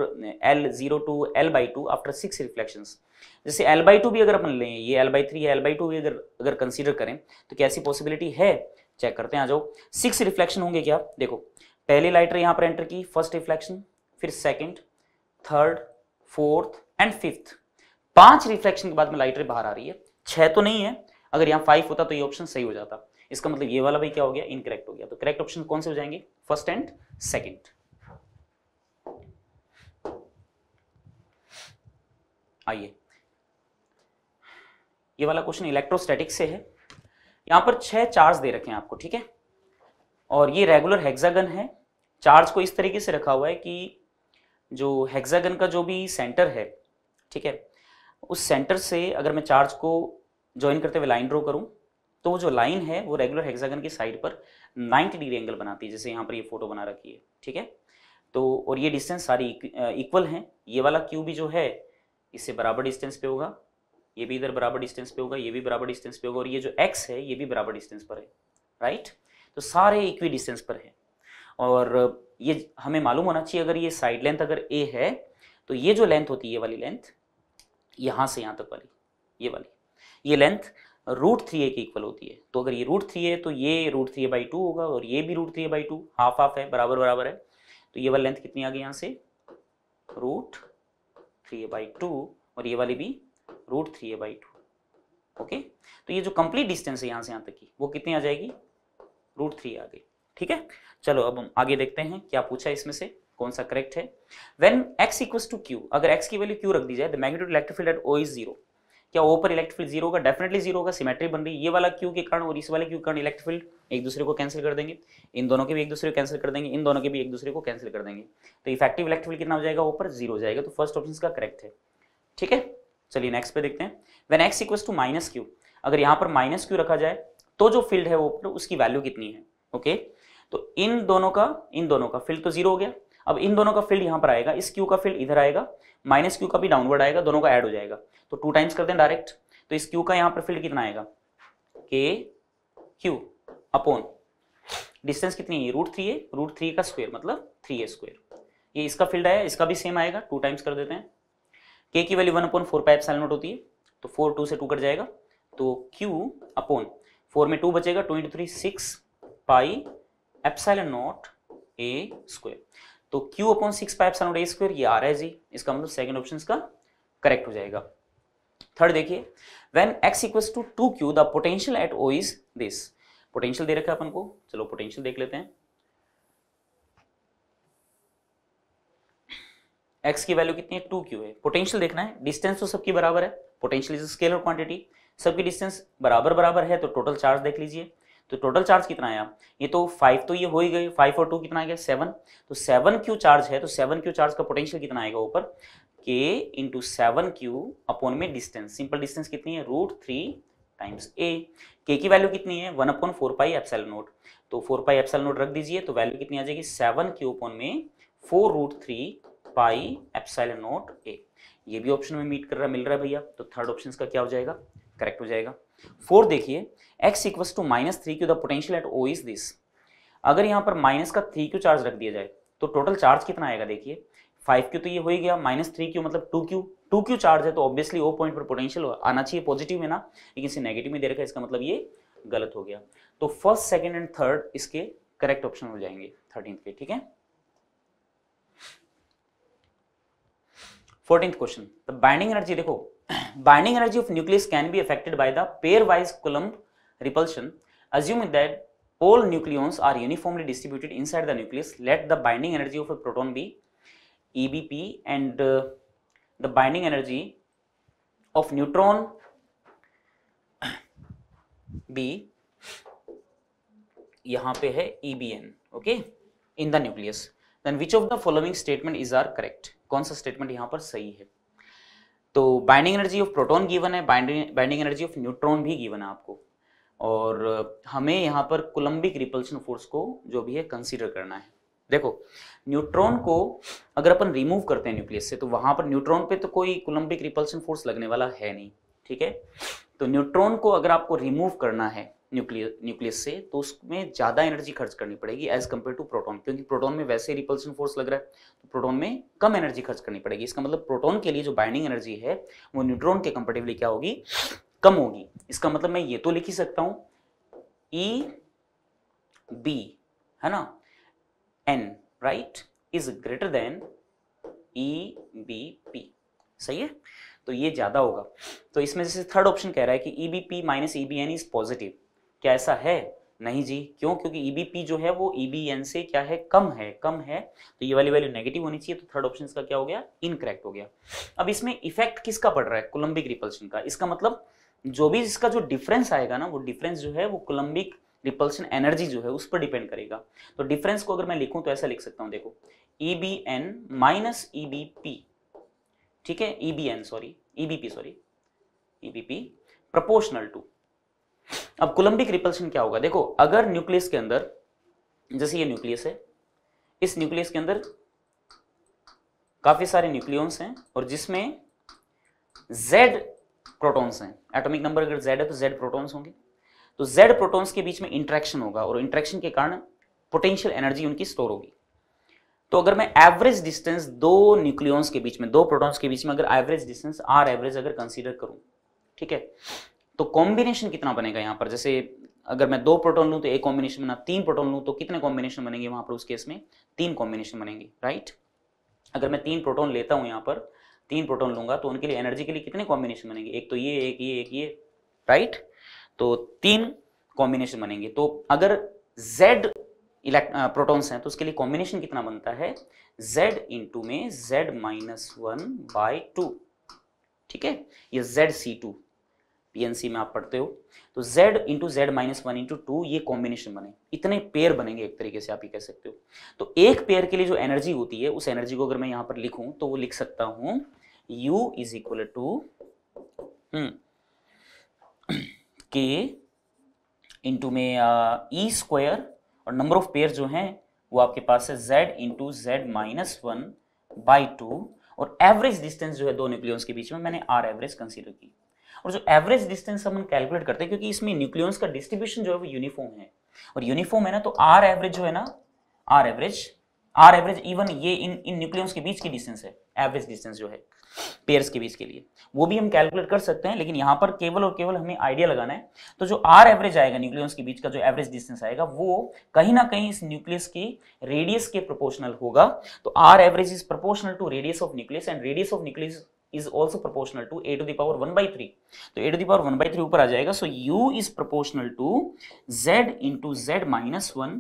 Speaker 2: L zero to L by two after six reflection जैसे एल बाई टू भी अगर अपन लें ये L by three L by two भी अगर अगर कंसिडर करें तो कैसी पॉसिबिलिटी है चेक करते हैं आ जाओ सिक्स रिफ्लेक्शन होंगे क्या देखो पहली लाइटर यहां पर एंटर की फर्स्ट रिफ्लेक्शन फिर second third fourth and fifth पांच रिफ्लेक्शन के बाद में लाइटर बाहर आ रही है छह तो नहीं है अगर यहां फाइव होता तो ये ऑप्शन सही हो जाता इसका मतलब ये वाला भाई क्या हो गया इनकरेक्ट हो गया तो करेक्ट ऑप्शन कौन से हो जाएंगे फर्स्ट एंड सेकेंड आइए ये वाला क्वेश्चन इलेक्ट्रोस्टैटिक से है यहां पर छह चार्ज दे रखे हैं आपको ठीक है और ये रेगुलर हेक्सागन है चार्ज को इस तरीके से रखा हुआ है कि जो हेक्सागन का जो भी सेंटर है ठीक है उस सेंटर से अगर मैं चार्ज को ज्वाइन करते हुए लाइन ड्रॉ करूँ तो वो जो लाइन है वो रेगुलर हेक्सागन की साइड पर 90 डिग्री एंगल बनाती है जैसे यहाँ पर ये फोटो बना रखी है ठीक है तो और ये डिस्टेंस सारी इक्वल हैं ये वाला क्यू भी जो है इससे बराबर डिस्टेंस पे होगा ये भी इधर बराबर डिस्टेंस पे होगा ये भी बराबर डिस्टेंस पे होगा और ये जो एक्स है ये भी बराबर डिस्टेंस पर है राइट तो सारे इक्वी डिस्टेंस पर है और ये हमें मालूम होना चाहिए अगर ये साइड लेंथ अगर ए है तो ये जो लेंथ होती है ये वाली लेंथ यहाँ से यहाँ तक वाली ये वाली ये लेंथ रूट थ्री ए के इक्वल होती है तो अगर ये रूट थ्री है तो ये root three A by two होगा और ये भी root three A by two half half है बराबर बराबर है तो ये वाली लेंथ कितनी आ गई यहाँ से root three A by two और ये वाली भी root three A by two okay तो ये जो कंप्लीट डिस्टेंस है यहाँ से यहाँ तक की वो कितनी आ जाएगी रूट थ्री आ गई ठीक है चलो अब हम आगे देखते हैं क्या पूछा इसमें से कौन सा करेक्ट है when X equals to Q अगर एक्स की वैल्यू क्यू रख दी जाए the magnitude electric field at O is zero क्या ओ पर इलेक्ट्रिक फील्ड जीरो होगा डेफिनेटली जीरो होगा सिमेट्री बन रही है ये वाला क्यू के कारण और इस वाले क्यू कारण इलेक्ट्रिक फील्ड एक दूसरे को कैंसिल कर देंगे इन दोनों के भी एक दूसरे को कैंसिल कर देंगे इन दोनों के भी एक दूसरे को कैंसिल कर देंगे तो इफेक्टिव इलेक्ट्रिक फील्ड कितना हो जाएगा ओ पर जीरो हो जाएगा तो फर्स्ट ऑप्शन का करेक्ट है ठीक है चलिए नेक्स्ट पे देखते हैं when X equal to minus Q अगर यहाँ पर माइनस क्यू रखा जाए तो जो फील्ड है वो उसकी वैल्यू कितनी है ओके okay? तो इन दोनों का इन दोनों का फील्ड तो जीरो हो गया अब इन दोनों का फील्ड यहां पर आएगा इस क्यू का फील्ड इधर आएगा माइनस क्यू का भी डाउनवर्ड आएगा दोनों का एड हो जाएगा तो टू टाइम्स करते हैं डायरेक्ट तो इस क्यू का यहां पर फील्ड कितना आएगा के क्यू अपोन डिस्टेंस कितनी है रूट थ्री है रूट थ्री का स्क्वायर मतलब थ्री ए स्क्वायर ये इसका फील्ड आया इसका भी सेम आएगा टू टाइम्स कर देते हैं के की value one upon four pi साल होती है तो फोर टू से टू कट जाएगा तो क्यू अपोन फोर में टू बचेगा two into three six pi epsilon nought A square तो q upon six epsilon nought A square ये आ रहा है जी इसका मतलब सेकंड ऑप्शन का करेक्ट हो जाएगा थर्ड देखिए when x equal to two Q the potential at O is this potential दे रखा है अपन को चलो पोटेंशियल देख लेते हैं x की वैल्यू कितनी है टू क्यू है पोटेंशियल देखना है डिस्टेंस तो सबकी बराबर है पोटेंशियल इज स्केलर क्वांटिटी सबकी डिस्टेंस बराबर बराबर है तो टोटल चार्ज देख लीजिए तो टोटल चार्ज कितना आया ये तो फाइव तो ये हो ही गए फाइव और टू कितना गया सेवन तो सेवन क्यू चार्ज है तो सेवन क्यू चार्ज का पोटेंशियल कितना आएगा ऊपर K into seven Q upon में डिस्टेंस सिंपल डिस्टेंस कितनी है रूट थ्री टाइम्स ए के की वैल्यू कितनी है one upon four pi epsilon nought तो फोर पाई एप्सल नोट रख दीजिए तो वैल्यू कितनी आ जाएगी सेवन क्यू अपॉन में four root three pi epsilon nought A ये भी ऑप्शन में मीट कर रहा मिल रहा है भैया तो थर्ड ऑप्शन का क्या हो जाएगा करेक्ट हो जाएगा फोर देखिए X equals to minus three Q the potential at O is this अगर यहाँ पर माइनस का थ्री क्यू चार्ज रख दिया जाए तो टोटल चार्ज कितना आएगा देखिए फाइव क्यू तो ये हो ही गया माइनस थ्री क्यू मतलब two Q two Q charge है तो ऑब्वियसली वो पॉइंट पर पोटेंशियल आना चाहिए पॉजिटिव में ना लेकिन इसे नेगेटिव में दे रखा है इसका मतलब ये गलत हो गया तो फर्स्ट सेकेंड एंड थर्ड इसके करेक्ट ऑप्शन हो जाएंगे थर्टीन के ठीक है fourteen question the binding energy देखो binding energy of nucleus can be affected by the pairwise Coulomb repulsion. Assuming that all nucleons are uniformly distributed inside the nucleus, let the binding energy of a proton be EBP and uh, the binding energy of neutron be यहाँ पे है EBN, okay, in the nucleus. Then which of the following statement is are correct? कौन सा statement यहाँ पर सही है? तो binding energy of proton given है binding binding energy of neutron भी गिवन है आपको और हमें यहाँ पर कोलम्बिक रिपल्शन फोर्स को जो भी है कंसीडर करना है देखो न्यूट्रॉन को अगर अपन रिमूव करते हैं न्यूक्लियस से तो वहां पर न्यूट्रॉन पे तो कोई कोलम्बिक रिपल्शन फोर्स लगने वाला है नहीं ठीक है तो न्यूट्रॉन को अगर आपको रिमूव करना है न्यूक्लियस न्यूक्लियस से तो उसमें ज़्यादा एनर्जी खर्च करनी पड़ेगी एज कम्पेयर टू प्रोटोन क्योंकि प्रोटोन में वैसे रिपल्सन फोर्स लग रहा है तो प्रोटोन में कम एनर्जी खर्च करनी पड़ेगी इसका मतलब प्रोटोन के लिए जो बाइंडिंग एनर्जी है वो न्यूट्रॉन के कंपेटिवली क्या होगी कम होगी इसका मतलब मैं ये तो लिख ही सकता हूँ ई e, बी है ना N right is greater than E B P सही है तो ये ज़्यादा होगा तो इसमें जैसे थर्ड ऑप्शन कह रहा है कि E B P minus E B N is positive क्या ऐसा है नहीं जी क्यों क्योंकि ईबीपी e जो है वो ईबीएन e से क्या है कम है कम है तो ये वाली वैल्यू नेगेटिव होनी चाहिए तो थर्ड ऑप्शन का क्या हो गया इनकरेक्ट हो गया अब इसमें इफेक्ट किसका पड़ रहा है कोलम्बिक रिपल्शन का इसका मतलब जो भी इसका जो डिफरेंस आएगा ना वो डिफरेंस जो है वो कोलम्बिक रिपल्शन एनर्जी जो है उस पर डिपेंड करेगा तो डिफरेंस को अगर मैं लिखूं तो ऐसा लिख सकता हूं देखो E B N minus E B P ठीक है E B N sorry E B P sorry E B P proportional to अब कोलम्बिक रिपल्शन क्या होगा देखो अगर न्यूक्लियस के अंदर जैसे ये न्यूक्लियस है इस न्यूक्लियस के अंदर काफी सारे न्यूक्लियंस हैं और जिसमें जेड प्रोटॉन्स हैं एटॉमिक नंबर अगर जेड है तो जेड प्रोटॉन्स होंगे तो जेड प्रोटॉन्स के बीच में इंट्रैक्शन होगा और इंट्रैक्शन के कारण पोटेंशियल एनर्जी उनकी स्टोर होगी तो अगर मैं एवरेज डिस्टेंस दो न्यूक्लियंस के बीच में दो प्रोटॉन्स के बीच में अगर एवरेज डिस्टेंस आर एवरेज अगर कंसीडर करूं ठीक है तो कॉम्बिनेशन कितना बनेगा यहाँ पर जैसे अगर मैं दो प्रोटोन लूँ तो एक कॉम्बिनेशन बना तीन प्रोटोन लूँ तो कितने कॉम्बिनेशन बनेंगे वहां पर उस केस में तीन कॉम्बिनेशन बनेंगे राइट अगर मैं तीन प्रोटोन लेता हूं यहाँ पर तीन प्रोटोन लूंगा तो उनके लिए एनर्जी के लिए कितने कॉम्बिनेशन बनेंगे एक तो ये एक ये एक ये राइट तो तीन कॉम्बिनेशन बनेंगे तो अगर Z प्रोटॉन्स हैं तो उसके लिए कॉम्बिनेशन कितना बनता है Z इंटू में Z minus one by two ठीक है ये जेड सी टू पीएनसी में आप पढ़ते हो तो z into Z minus one into two ये कॉम्बिनेशन बने इतने पेयर बनेंगे एक तरीके से आप ये कह सकते हो तो एक पेयर के लिए जो एनर्जी होती है उस एनर्जी को अगर मैं यहां पर लिखूँ तो वो लिख सकता हूं u is equal to K into में ई स्क्वायर e और नंबर ऑफ पेयर जो हैं वो आपके पास है Z into Z minus one by two और एवरेज डिस्टेंस जो है दो न्यूक्लियस के बीच में मैंने आर एवरेज कंसीडर की और जो एवरेज डिस्टेंस हम कैलकुलेट करते हैं क्योंकि इसमें न्यूक्लियंस का डिस्ट्रीब्यूशन जो है वो यूनिफॉर्म है और यूनिफॉर्म है ना तो आर एवरेज जो है ना R average R average even ये इन इन न्यूक्लियंस के बीच की डिस्टेंस है एवरेज डिस्टेंस जो है पेयर्स के बीच के लिए वो भी हम कैलकुलेट कर सकते हैं लेकिन यहाँ पर केवल और केवल हमें आइडिया लगाना है तो जो आर एवरेज आएगा न्यूक्लियस के बीच का जो एवरेज डिस्टेंस आएगा वो कहीं ना कहीं इस न्यूक्लियस की रेडियस के प्रोपोर्शनल होगा तो R average is proportional to radius of nucleus and radius of nucleus is also proportional to A to the power one by three तो A to the power one by three ऊपर आ जाएगा so U is proportional to Z to Z minus one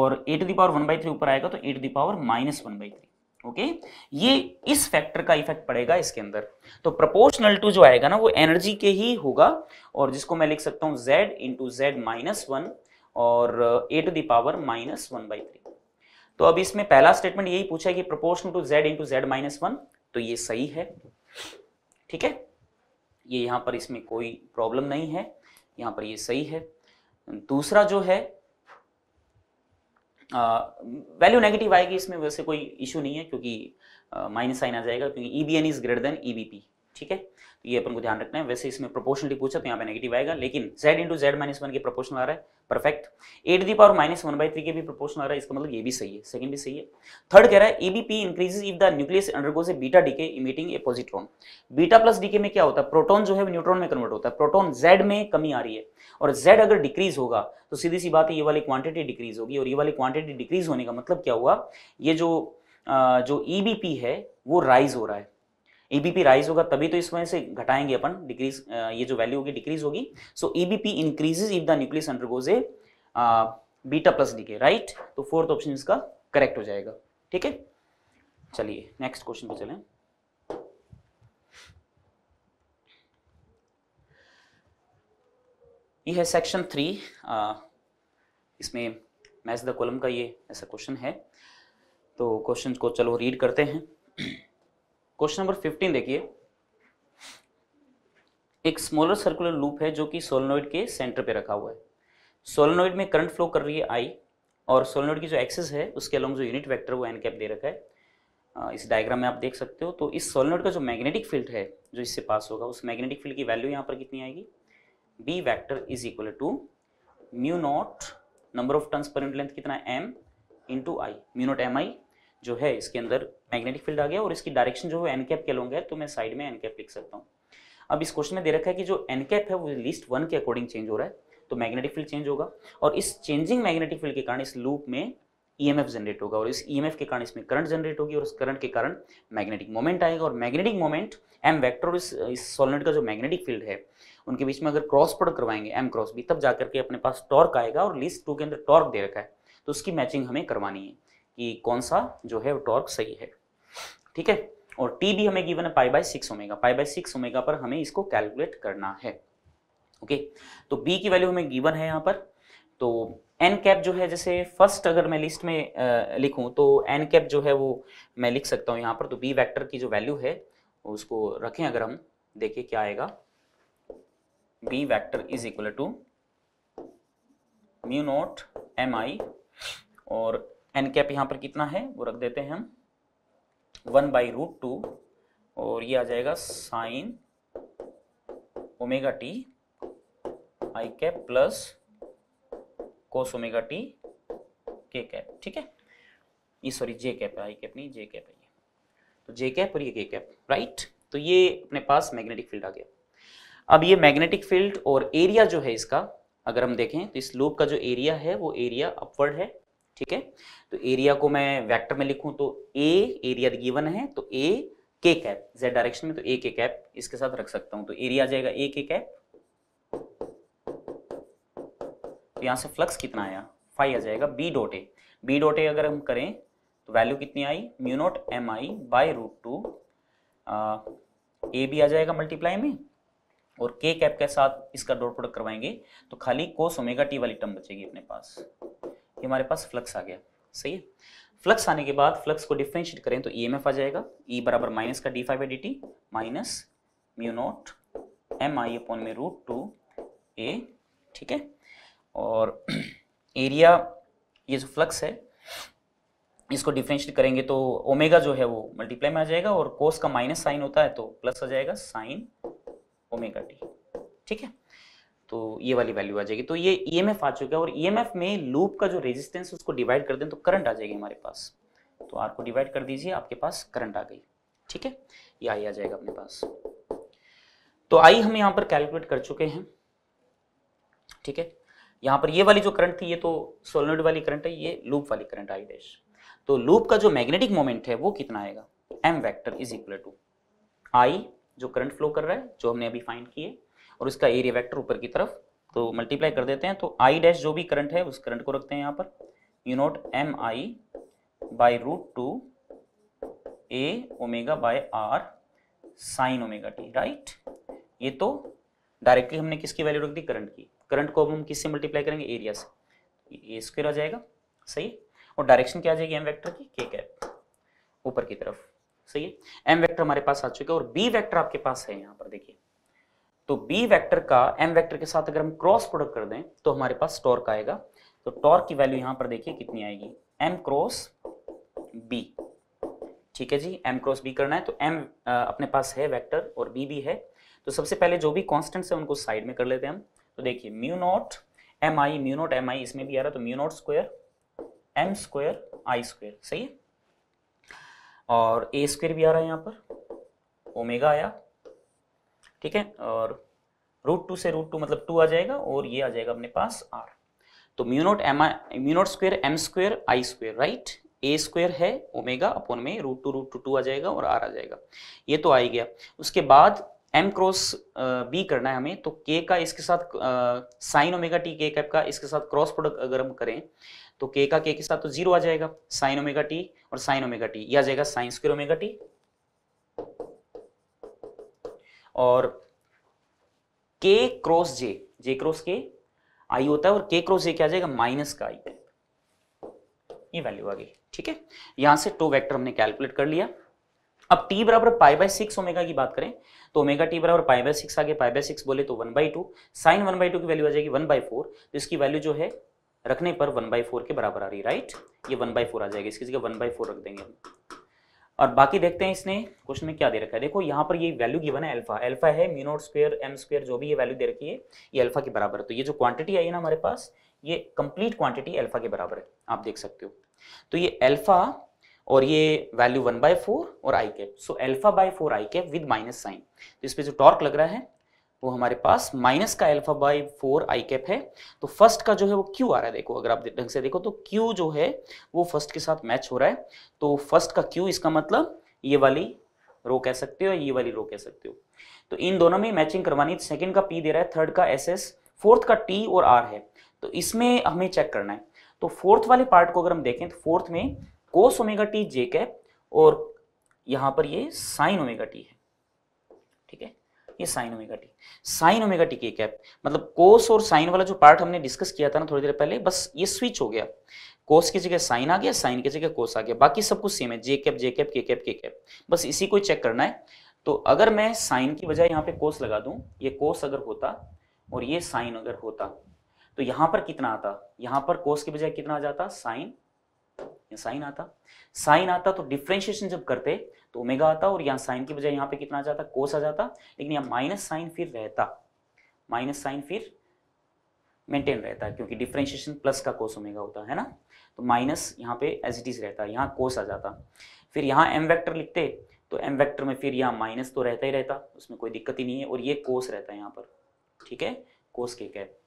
Speaker 2: और A to the power one by three ऊपर आएगा तो A to the power minus one by three okay okay? ये इस फैक्टर का इफेक्ट पड़ेगा इसके अंदर तो प्रोपोर्शनल टू जो आएगा ना वो एनर्जी के ही होगा और जिसको मैं लिख सकता हूँ Z into Z minus one और A to the power minus one by three तो अब इसमें पहला स्टेटमेंट यही पूछा है कि proportional to Z into Z minus one तो ये सही है ठीक है ये यहाँ पर इसमें कोई प्रॉब्लम नहीं है यहाँ पर ये सही है दूसरा जो है वैल्यू नेगेटिव आएगी इसमें वैसे कोई इश्यू नहीं है क्योंकि माइनस साइन आ जाएगा क्योंकि E B N is greater than E B P ठीक है ये अपन को ध्यान रखना है वैसे इसमें प्रोपोर्शनली पूछा तो यहाँ पे नेगेटिव आएगा लेकिन z into Z minus one के प्रोपोर्शनल आ रहा है perfect at the power minus one by three के भी प्रोपोर्शनल आ रहा है इसका मतलब ये भी सही है सेकंड भी सही है थर्ड कह रहा है EBP increase if the nucleus undergoes a beta decay emitting a positron beta plus decay में क्या होता है प्रोटोन जो है न्यूट्रॉन में कन्वर्ट होता है प्रोटोन जेड में कमी आ रही है और जेड अगर डिक्रीज होगा तो सीधी सी बात है ये वाली क्वांटिटी डिक्रीज होगी और ये वाली क्वांटिटी डिक्रीज होने का मतलब क्या हुआ ये जो जो ई e है वो राइज हो रहा है एबीपी राइज होगा तभी तो इस वजह से घटाएंगे अपन डिक्रीज ये जो वैल्यू होगी डिक्रीज होगी so EBP increases if the nucleus undergoes a beta plus decay right तो फोर्थ ऑप्शन इसका करेक्ट हो जाएगा ठीक है चलिए नेक्स्ट क्वेश्चन पे चलें ये है सेक्शन थ्री इसमें मैच द कॉलम का ये ऐसा क्वेश्चन है तो क्वेश्चन को चलो रीड करते हैं क्वेश्चन नंबर फिफ्टीन देखिए एक स्मॉलर सर्कुलर लूप है जो कि सोलनोइड के सेंटर पे रखा हुआ है सोलनोइड में करंट फ्लो कर रही है आई और सोलनोइड की जो एक्सेस है उसके अलॉन्ग जो यूनिट वेक्टर वो एन कैप दे रखा है इस डायग्राम में आप देख सकते हो तो इस सोलनोइड का जो मैग्नेटिक फील्ड है जो इससे पास होगा उस मैग्नेटिक फील्ड की वैल्यू यहाँ पर कितनी आएगी B vector is equal to mu nought number of turns per unit length कितना M into I mu nought M I जो है इसके अंदर मैग्नेटिक फील्ड आ गया और इसकी डायरेक्शन जो है एन कैप के लॉन्ग है तो मैं साइड में एन कैप लिख सकता हूँ अब इस क्वेश्चन में दे रखा है कि जो एन कैप है वो लिस्ट वन के अकॉर्डिंग चेंज हो रहा है तो मैग्नेटिक फील्ड चेंज होगा और इस चेंजिंग मैग्नेटिक फील्ड के कारण इस लूप में ईएमएफ e जनरेट होगा और इस ई e के कारण इसमें करंट जनरेट होगी और उस करंट के कारण मैग्नेटिक मोमेंट आएगा और मैग्नेटिक मोमेंट एम वेक्टर इस इस सोलनेट का जो मैग्नेटिक फील्ड है उनके बीच में अगर क्रॉस प्रोडक्ट करवाएंगे एम क्रॉस भी तब जाकर के अपने पास टॉर्क आएगा और लिस्ट टू के अंदर टॉर्क दे रखा है तो उसकी मैचिंग हमें करवानी है कि कौन सा जो है टॉर्क सही है ठीक है और टी भी हमें गिवन है pi by six omega pi by six omega पर हमें इसको कैलकुलेट करना है ओके तो बी की वैल्यू हमें गिवन है यहाँ पर तो एन कैप जो है जैसे फर्स्ट अगर मैं लिस्ट में आ, लिखूं तो एन कैप जो है वो मैं लिख सकता हूँ यहाँ पर तो बी वैक्टर की जो वैल्यू है उसको रखें अगर हम देखिए क्या आएगा B vector is equal to mu nought M I और एन कैप यहाँ पर कितना है वो रख देते हैं हम वन बाई रूट टू और ये आ जाएगा sine omega T I cap plus cos omega T K cap ठीक है ये सॉरी जे कैप है आई कैप नहीं जे कैप है ये तो जे कैप और ये के कैप राइट तो ये अपने पास मैग्नेटिक फील्ड आ गया अब ये मैग्नेटिक फील्ड और एरिया जो है इसका अगर हम देखें तो इस लूप का जो एरिया है वो एरिया अपवर्ड है ठीक है तो एरिया को मैं वेक्टर में लिखूं तो ए एरिया गिवन है तो ए के कैप जेड डायरेक्शन में तो ए के कैप इसके साथ रख सकता हूं तो एरिया आ जाएगा ए के कैप तो यहां से फ्लक्स कितना आया फाइव आ जाएगा B dot A B dot A अगर हम करें तो वैल्यू कितनी आई mu nought M I by root two A भी आ जाएगा मल्टीप्लाई में और के कैप के साथ इसका डॉट प्रोडक्ट करवाएंगे तो खाली कोस ओमेगा टी वाली टर्म बचेगी अपने पास ये हमारे पास फ्लक्स आ गया सही है फ्लक्स आने के बाद फ्लक्स को डिफ्रेंशिएट करें तो ई e आ जाएगा ई e बराबर माइनस का D phi by D T minus mu nought M I upon में रूट टू ए ठीक है और एरिया [clears throat] ये जो फ्लक्स है इसको डिफ्रेंशिएट करेंगे तो ओमेगा जो है वो मल्टीप्लाई में आ जाएगा और कोस का माइनस साइन होता है तो प्लस आ जाएगा साइन ओमेगा टी ठीक है तो ये वाली वैल्यू आ जाएगी तो ये ई एम एफ आ चुका है और ई एम एफ में लूप का जो रेजिस्टेंस उसको डिवाइड कर दें तो करंट आ जाएगी हमारे पास तो आर को डिवाइड कर दीजिए आपके पास करंट आ गई ठीक है ये आई आ जाएगा अपने पास तो आई हम यहाँ पर कैलकुलेट कर चुके हैं ठीक है यहाँ पर ये वाली जो करंट थी ये तो सोलोनोड वाली करंट है ये लूप वाली करंट आई डैश तो लूप का जो मैग्नेटिक मोमेंट है वो कितना आएगा M vector is equal to I जो करंट फ्लो कर रहा है जो हमने अभी फाइंड किए और इसका एरिया वेक्टर ऊपर की तरफ तो मल्टीप्लाई कर देते हैं तो आई डैश जो भी करंट है उस करंट को रखते हैं यहाँ पर mu nought M I by root two A omega by R sine omega T right ये तो डायरेक्टली हमने किसकी वैल्यू रख दी करंट की करंट को अब हम किससे मल्टीप्लाई करेंगे एरिया से ए स्क्वेयर आ जाएगा सही और डायरेक्शन क्या आ जाएगी एम वैक्टर की के कैप ऊपर की तरफ सही है एम वैक्टर हमारे पास आ चुके हैं और बी वैक्टर आपके पास है यहाँ पर देखिए तो b वेक्टर का m वेक्टर के साथ अगर हम क्रॉस प्रोडक्ट कर दें तो हमारे पास टॉर्क आएगा तो टॉर्क की वैल्यू यहां पर देखिए कितनी आएगी m क्रॉस b ठीक है जी m क्रॉस b करना है तो m अपने पास है वेक्टर और b भी है तो सबसे पहले जो भी कॉन्स्टेंट्स है उनको साइड में कर लेते हैं हम तो देखिए mu nought M I mu nought M I इसमें भी आ रहा तो mu nought square M square I square सही है और ए स्क्वायर भी आ रहा है यहां पर ओमेगा आया ठीक है और रूट टू से रूट टू मतलब टू आ जाएगा और ये आ जाएगा अपने पास आर तो mu naught M I mu naught square M square I square right a square है ओमेगा अपॉन में root two root two two आ जाएगा और आर आ जाएगा ये तो आ ही गया उसके बाद एम क्रॉस बी करना है हमें तो के का इसके साथ sine omega T K cap का इसके साथ क्रॉस प्रोडक्ट अगर हम करें तो के का के के साथ तो जीरो आ जाएगा साइन ओमेगा टी और साइन ओमेगा टी यह आ जाएगा साइन स्क्वेयर ओमेगा टी और के क्रॉस जे जे क्रॉस के आई होता है और के क्रॉस जे क्या जाएगा माइनस का आई ये वैल्यू आ गई ठीक है यहां से टो वेक्टर हमने कैलकुलेट कर लिया अब टी बराबर पाई बाय सिक्स ओमेगा की बात करें तो ओमेगा टी बराबर पाई बाय सिक्स आगे पाई बाय सिक्स बोले तो one by two sine one by two की वैल्यू आ जाएगी वन बाई फोर तो इसकी वैल्यू जो है रखने पर वन बाई फोर के बराबर आ रही राइट ये वन बाई फोर आ जाएगा इसकी जगह वन बाई फोर रख देंगे हम और बाकी देखते हैं इसने क्वेश्चन में क्या दे रखा है देखो यहाँ पर ये वैल्यू गिवन है अल्फा अल्फा है म्यूनोट स्क्वेयर एम स्क्वेयर जो भी ये वैल्यू दे रखी है ये अल्फा के बराबर है तो ये जो क्वांटिटी आई है ना हमारे पास ये कंप्लीट क्वांटिटी अल्फा के बराबर है आप देख सकते हो तो ये अल्फा और ये वैल्यू वन बाय फोर और I cap so alpha by four I cap with minus sine तो इस पर जो टॉर्क लग रहा है वो हमारे पास माइनस का alpha by four I cap है तो फर्स्ट का जो है वो क्यू आ रहा है देखो अगर आप ढंग से देखो तो क्यू जो है वो फर्स्ट के साथ मैच हो रहा है तो फर्स्ट का क्यू इसका मतलब ये वाली रो कह सकते हो ये वाली रो कह सकते हो तो इन दोनों में मैचिंग करवानी सेकेंड का पी दे रहा है थर्ड का एस एस फोर्थ का टी और आर है तो इसमें हमें चेक करना है तो फोर्थ वाले पार्ट को अगर हम देखें तो फोर्थ में cos omega T J cap और यहां पर ये साइन ओमेगा टी है ठीक है ये sine omega T sine omega T K cap मतलब कोस और साइन वाला जो पार्ट हमने डिस्कस किया था ना थोड़ी देर पहले बस ये स्विच हो गया कोस की जगह साइन आ गया साइन की जगह कोस आ गया बाकी सब कुछ सेम है J cap J cap K cap K cap बस इसी को चेक करना है तो अगर मैं साइन की बजाय यहाँ पे कोस लगा दूं ये कोस अगर होता और ये साइन अगर होता तो यहां पर कितना आता यहां पर कोस की बजाय कितना आ जाता साइन साइन आता साइन आता तो डिफ्रेंशिएशन जब करते तो ओमेगा आता और यहाँ साइन की बजाय यहाँ पे कितना आ जाता कोस आ जाता लेकिन यहाँ माइनस साइन फिर रहता माइनस साइन फिर मेंटेन रहता क्योंकि डिफ्रेंशिएशन प्लस का कोस ओमेगा होता है ना तो माइनस यहाँ पे एज इट इज रहता यहाँ कोस आ जाता फिर यहाँ एम वैक्टर लिखते तो एम वैक्टर में फिर यहाँ माइनस तो रहता ही रहता उसमें कोई दिक्कत ही नहीं है और ये कोस रहता है यहाँ पर ठीक है कोस के कैप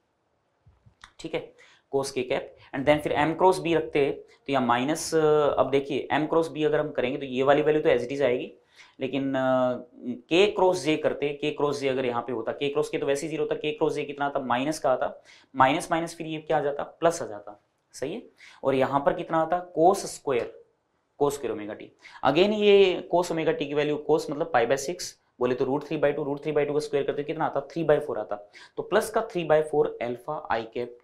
Speaker 2: ठीक है cos K cap and then फिर एम क्रॉस बी रखते हैं तो यहाँ माइनस uh, अब देखिए एम क्रॉस बी अगर हम करेंगे तो ये वाली वैल्यू तो एज इट इज आएगी लेकिन के क्रॉस जे करते के क्रॉस जे अगर यहाँ पे होता के क्रॉस के तो वैसे ही जीरो होता के क्रॉस जे कितना आता माइनस का आता माइनस माइनस फिर ये क्या आ जाता प्लस आ जाता सही है और यहाँ पर कितना आता कोस स्क्वायर कोस स्क्र ओमेगा टी अगेन ये कोस ओमेगा टी की वैल्यू कोस मतलब पाई बाय सिक्स बोले तो root three by two root three by two का स्क्वायर करते कितना आता थ्री बाय फोर आता तो प्लस का three by four alpha I cap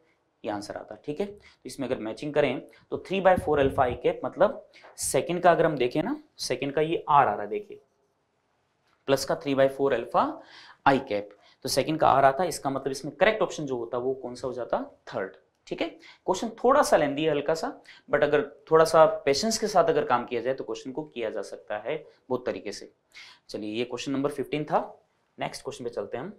Speaker 2: ये आंसर आता है ठीक है तो इसमें अगर मैचिंग करें तो three by four alpha I cap मतलब सेकेंड का अगर हम देखें ना सेकेंड का ये आर आ रहा है देखिए प्लस का three by four alpha I cap तो सेकेंड का आर आता है इसका मतलब इसमें करेक्ट ऑप्शन जो होता है वो कौन सा हो जाता थर्ड ठीक है क्वेश्चन थोड़ा सा लेंदी है हल्का सा बट अगर थोड़ा सा पेशेंस के साथ अगर काम किया जाए तो क्वेश्चन को किया जा सकता है बहुत तरीके से चलिए ये क्वेश्चन नंबर फिफ्टीन था नेक्स्ट क्वेश्चन पे चलते हैं हम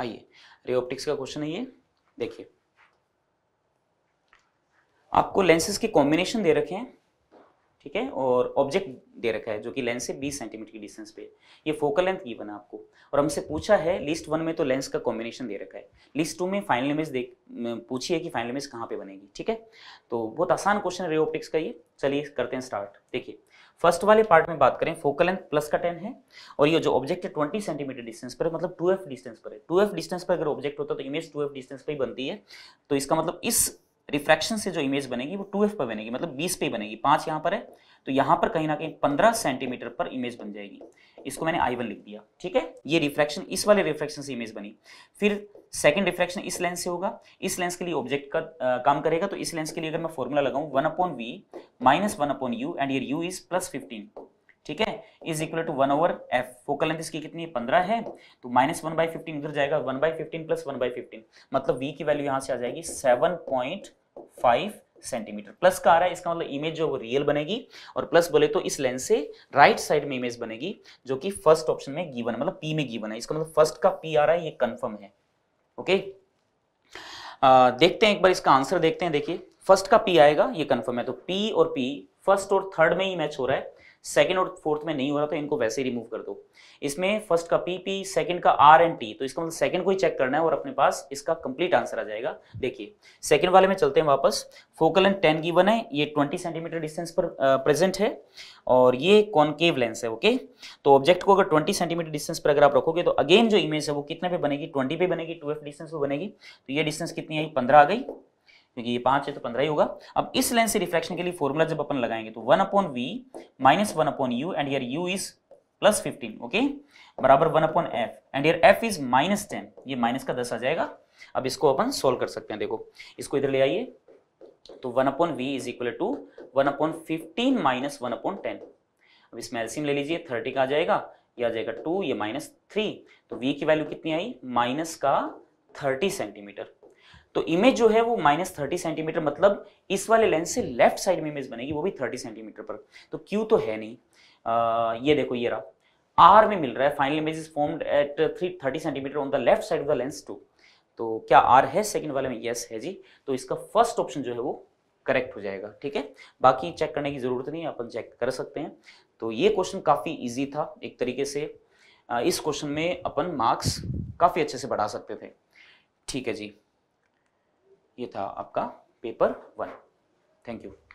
Speaker 2: आइए रे ऑप्टिक्स का क्वेश्चन है ये देखिए आपको लेंसेज के कॉम्बिनेशन दे रखे हैं ठीक है और ऑब्जेक्ट दे रखा है जो कि लेंस से 20 सेंटीमीटर की डिस्टेंस पे ये फोकल लेंथ गिवन है आपको और हमसे पूछा है लिस्ट वन में तो लेंस का कॉम्बिनेशन दे रखा है लिस्ट टू में फाइनल इमेज देख पूछिए कि फाइनल इमेज कहाँ पे बनेगी ठीक है तो बहुत आसान क्वेश्चन है रे ऑप्टिक्स का ये चलिए करते हैं स्टार्ट देखिए फर्स्ट वाले पार्ट में बात करें फोकल लेंथ प्लस का टेन है और ये जो ऑब्जेक्ट है ट्वेंटी सेंटीमीटर डिस्टेंस पर है मतलब टू एफ डिस्टेंस पर है टू एफ डिस्टेंस पर अगर ऑब्जेक्ट होता तो इमेज टू एफ डिस्टेंस पर ही बनती है तो इसका मतलब इस रिफ्रैक्शन से जो इमेज बनेगी वो टू एफ पर बनेगी मतलब बीस पे बनेगी पांच यहाँ पर है तो यहां पर कहीं ना कहीं पंद्रह सेंटीमीटर पर इमेज बन जाएगी इसको मैंने आई लिख दिया ठीक है ये रिफ्रैक्शन इस वाले रिफ्रैक्शन से इमेज बनी फिर सेकंड रिफ्रैक्शन इस लेंस से होगा इस लेंस के लिए ऑब्जेक्ट का आ, काम करेगा तो इस लेंस के लिए अगर मैं फॉर्मूला लगाऊं one upon we minus one upon you and U is plus fifteen ठीक है is equal to one over F focal length इसकी कितनी है पंद्रह है तो माइनस वन बाई फिफ्टीन उधर जाएगा one by fifteen plus one by fifteen मतलब वी की वैल्यू यहाँ से आ जाएगी seven point five centimetre plus का आ रहा है इसका मतलब इमेज जो वो रियल बनेगी और प्लस बोले तो इस लेंस से राइट साइड में इमेज बनेगी जो कि फर्स्ट ऑप्शन में गिवन मतलब पी में गिवन है इसका मतलब फर्स्ट का पी आ रहा है ये कंफर्म है ओके आ, देखते हैं एक बार इसका आंसर देखते हैं देखिए फर्स्ट का पी आएगा ये कंफर्म है तो पी और पी फर्स्ट और थर्ड में ही मैच हो रहा है सेकंड और फोर्थ में नहीं हो रहा तो इनको वैसे ही रिमूव कर दो इसमें फर्स्ट का पी पी सेकंड का आर एंड टी तो इसका मतलब सेकंड को ही चेक करना है और अपने पास इसका कंप्लीट आंसर आ जाएगा देखिए सेकंड वाले में चलते हैं वापस फोकल एंड टेन गिवन है ये ट्वेंटी सेंटीमीटर डिस्टेंस पर प्रेजेंट है और ये कॉनकेव लेंस है ओके तो ऑब्जेक्ट को अगर ट्वेंटी सेंटीमीटर डिस्टेंस पर अगर आप रखोगे तो अगेन जो इमेज है वो कितने पे बनेगी ट्वेंटी पे बनेगी टू डिस्टेंस पर बनेगी तो ये डिस्टेंस कितनी आई पंद्रह आ गई क्योंकि ये पांच है तो पंद्रह ही होगा अब इस लेंस से रिफ्लेक्शन के लिए फॉर्मूला जब अपन लगाएंगे तो one upon we minus one upon you and your U is plus fifteen okay बराबर one upon F and your F is minus ten ये माइनस का दस आ जाएगा अब इसको अपन सोल्व कर सकते हैं देखो इसको इधर ले आइए तो one upon V is equal to one upon fifteen minus one upon ten अब इसमें एल्सियम ले लीजिए थर्टी का आ जाएगा ये आ जाएगा टू ये माइनस थ्री तो वी की वैल्यू कितनी आई माइनस का थर्टी सेंटीमीटर तो इमेज जो है वो माइनस थर्टी सेंटीमीटर मतलब इस वाले लेंस से लेफ्ट साइड में इमेज बनेगी वो भी थर्टी सेंटीमीटर पर तो क्यू तो है नहीं आ, ये देखो ये रहा आर में मिल रहा है final image is formed at three thirty centimetre on the left side of the lens two तो क्या आर है सेकेंड वाले में यस है जी तो इसका फर्स्ट ऑप्शन जो है वो करेक्ट हो जाएगा ठीक है बाकी चेक करने की ज़रूरत नहीं है अपन चेक कर सकते हैं तो ये क्वेश्चन काफ़ी इजी था एक तरीके से इस क्वेश्चन में अपन मार्क्स काफ़ी अच्छे से बढ़ा सकते थे ठीक है जी ये था आपका पेपर वन थैंक यू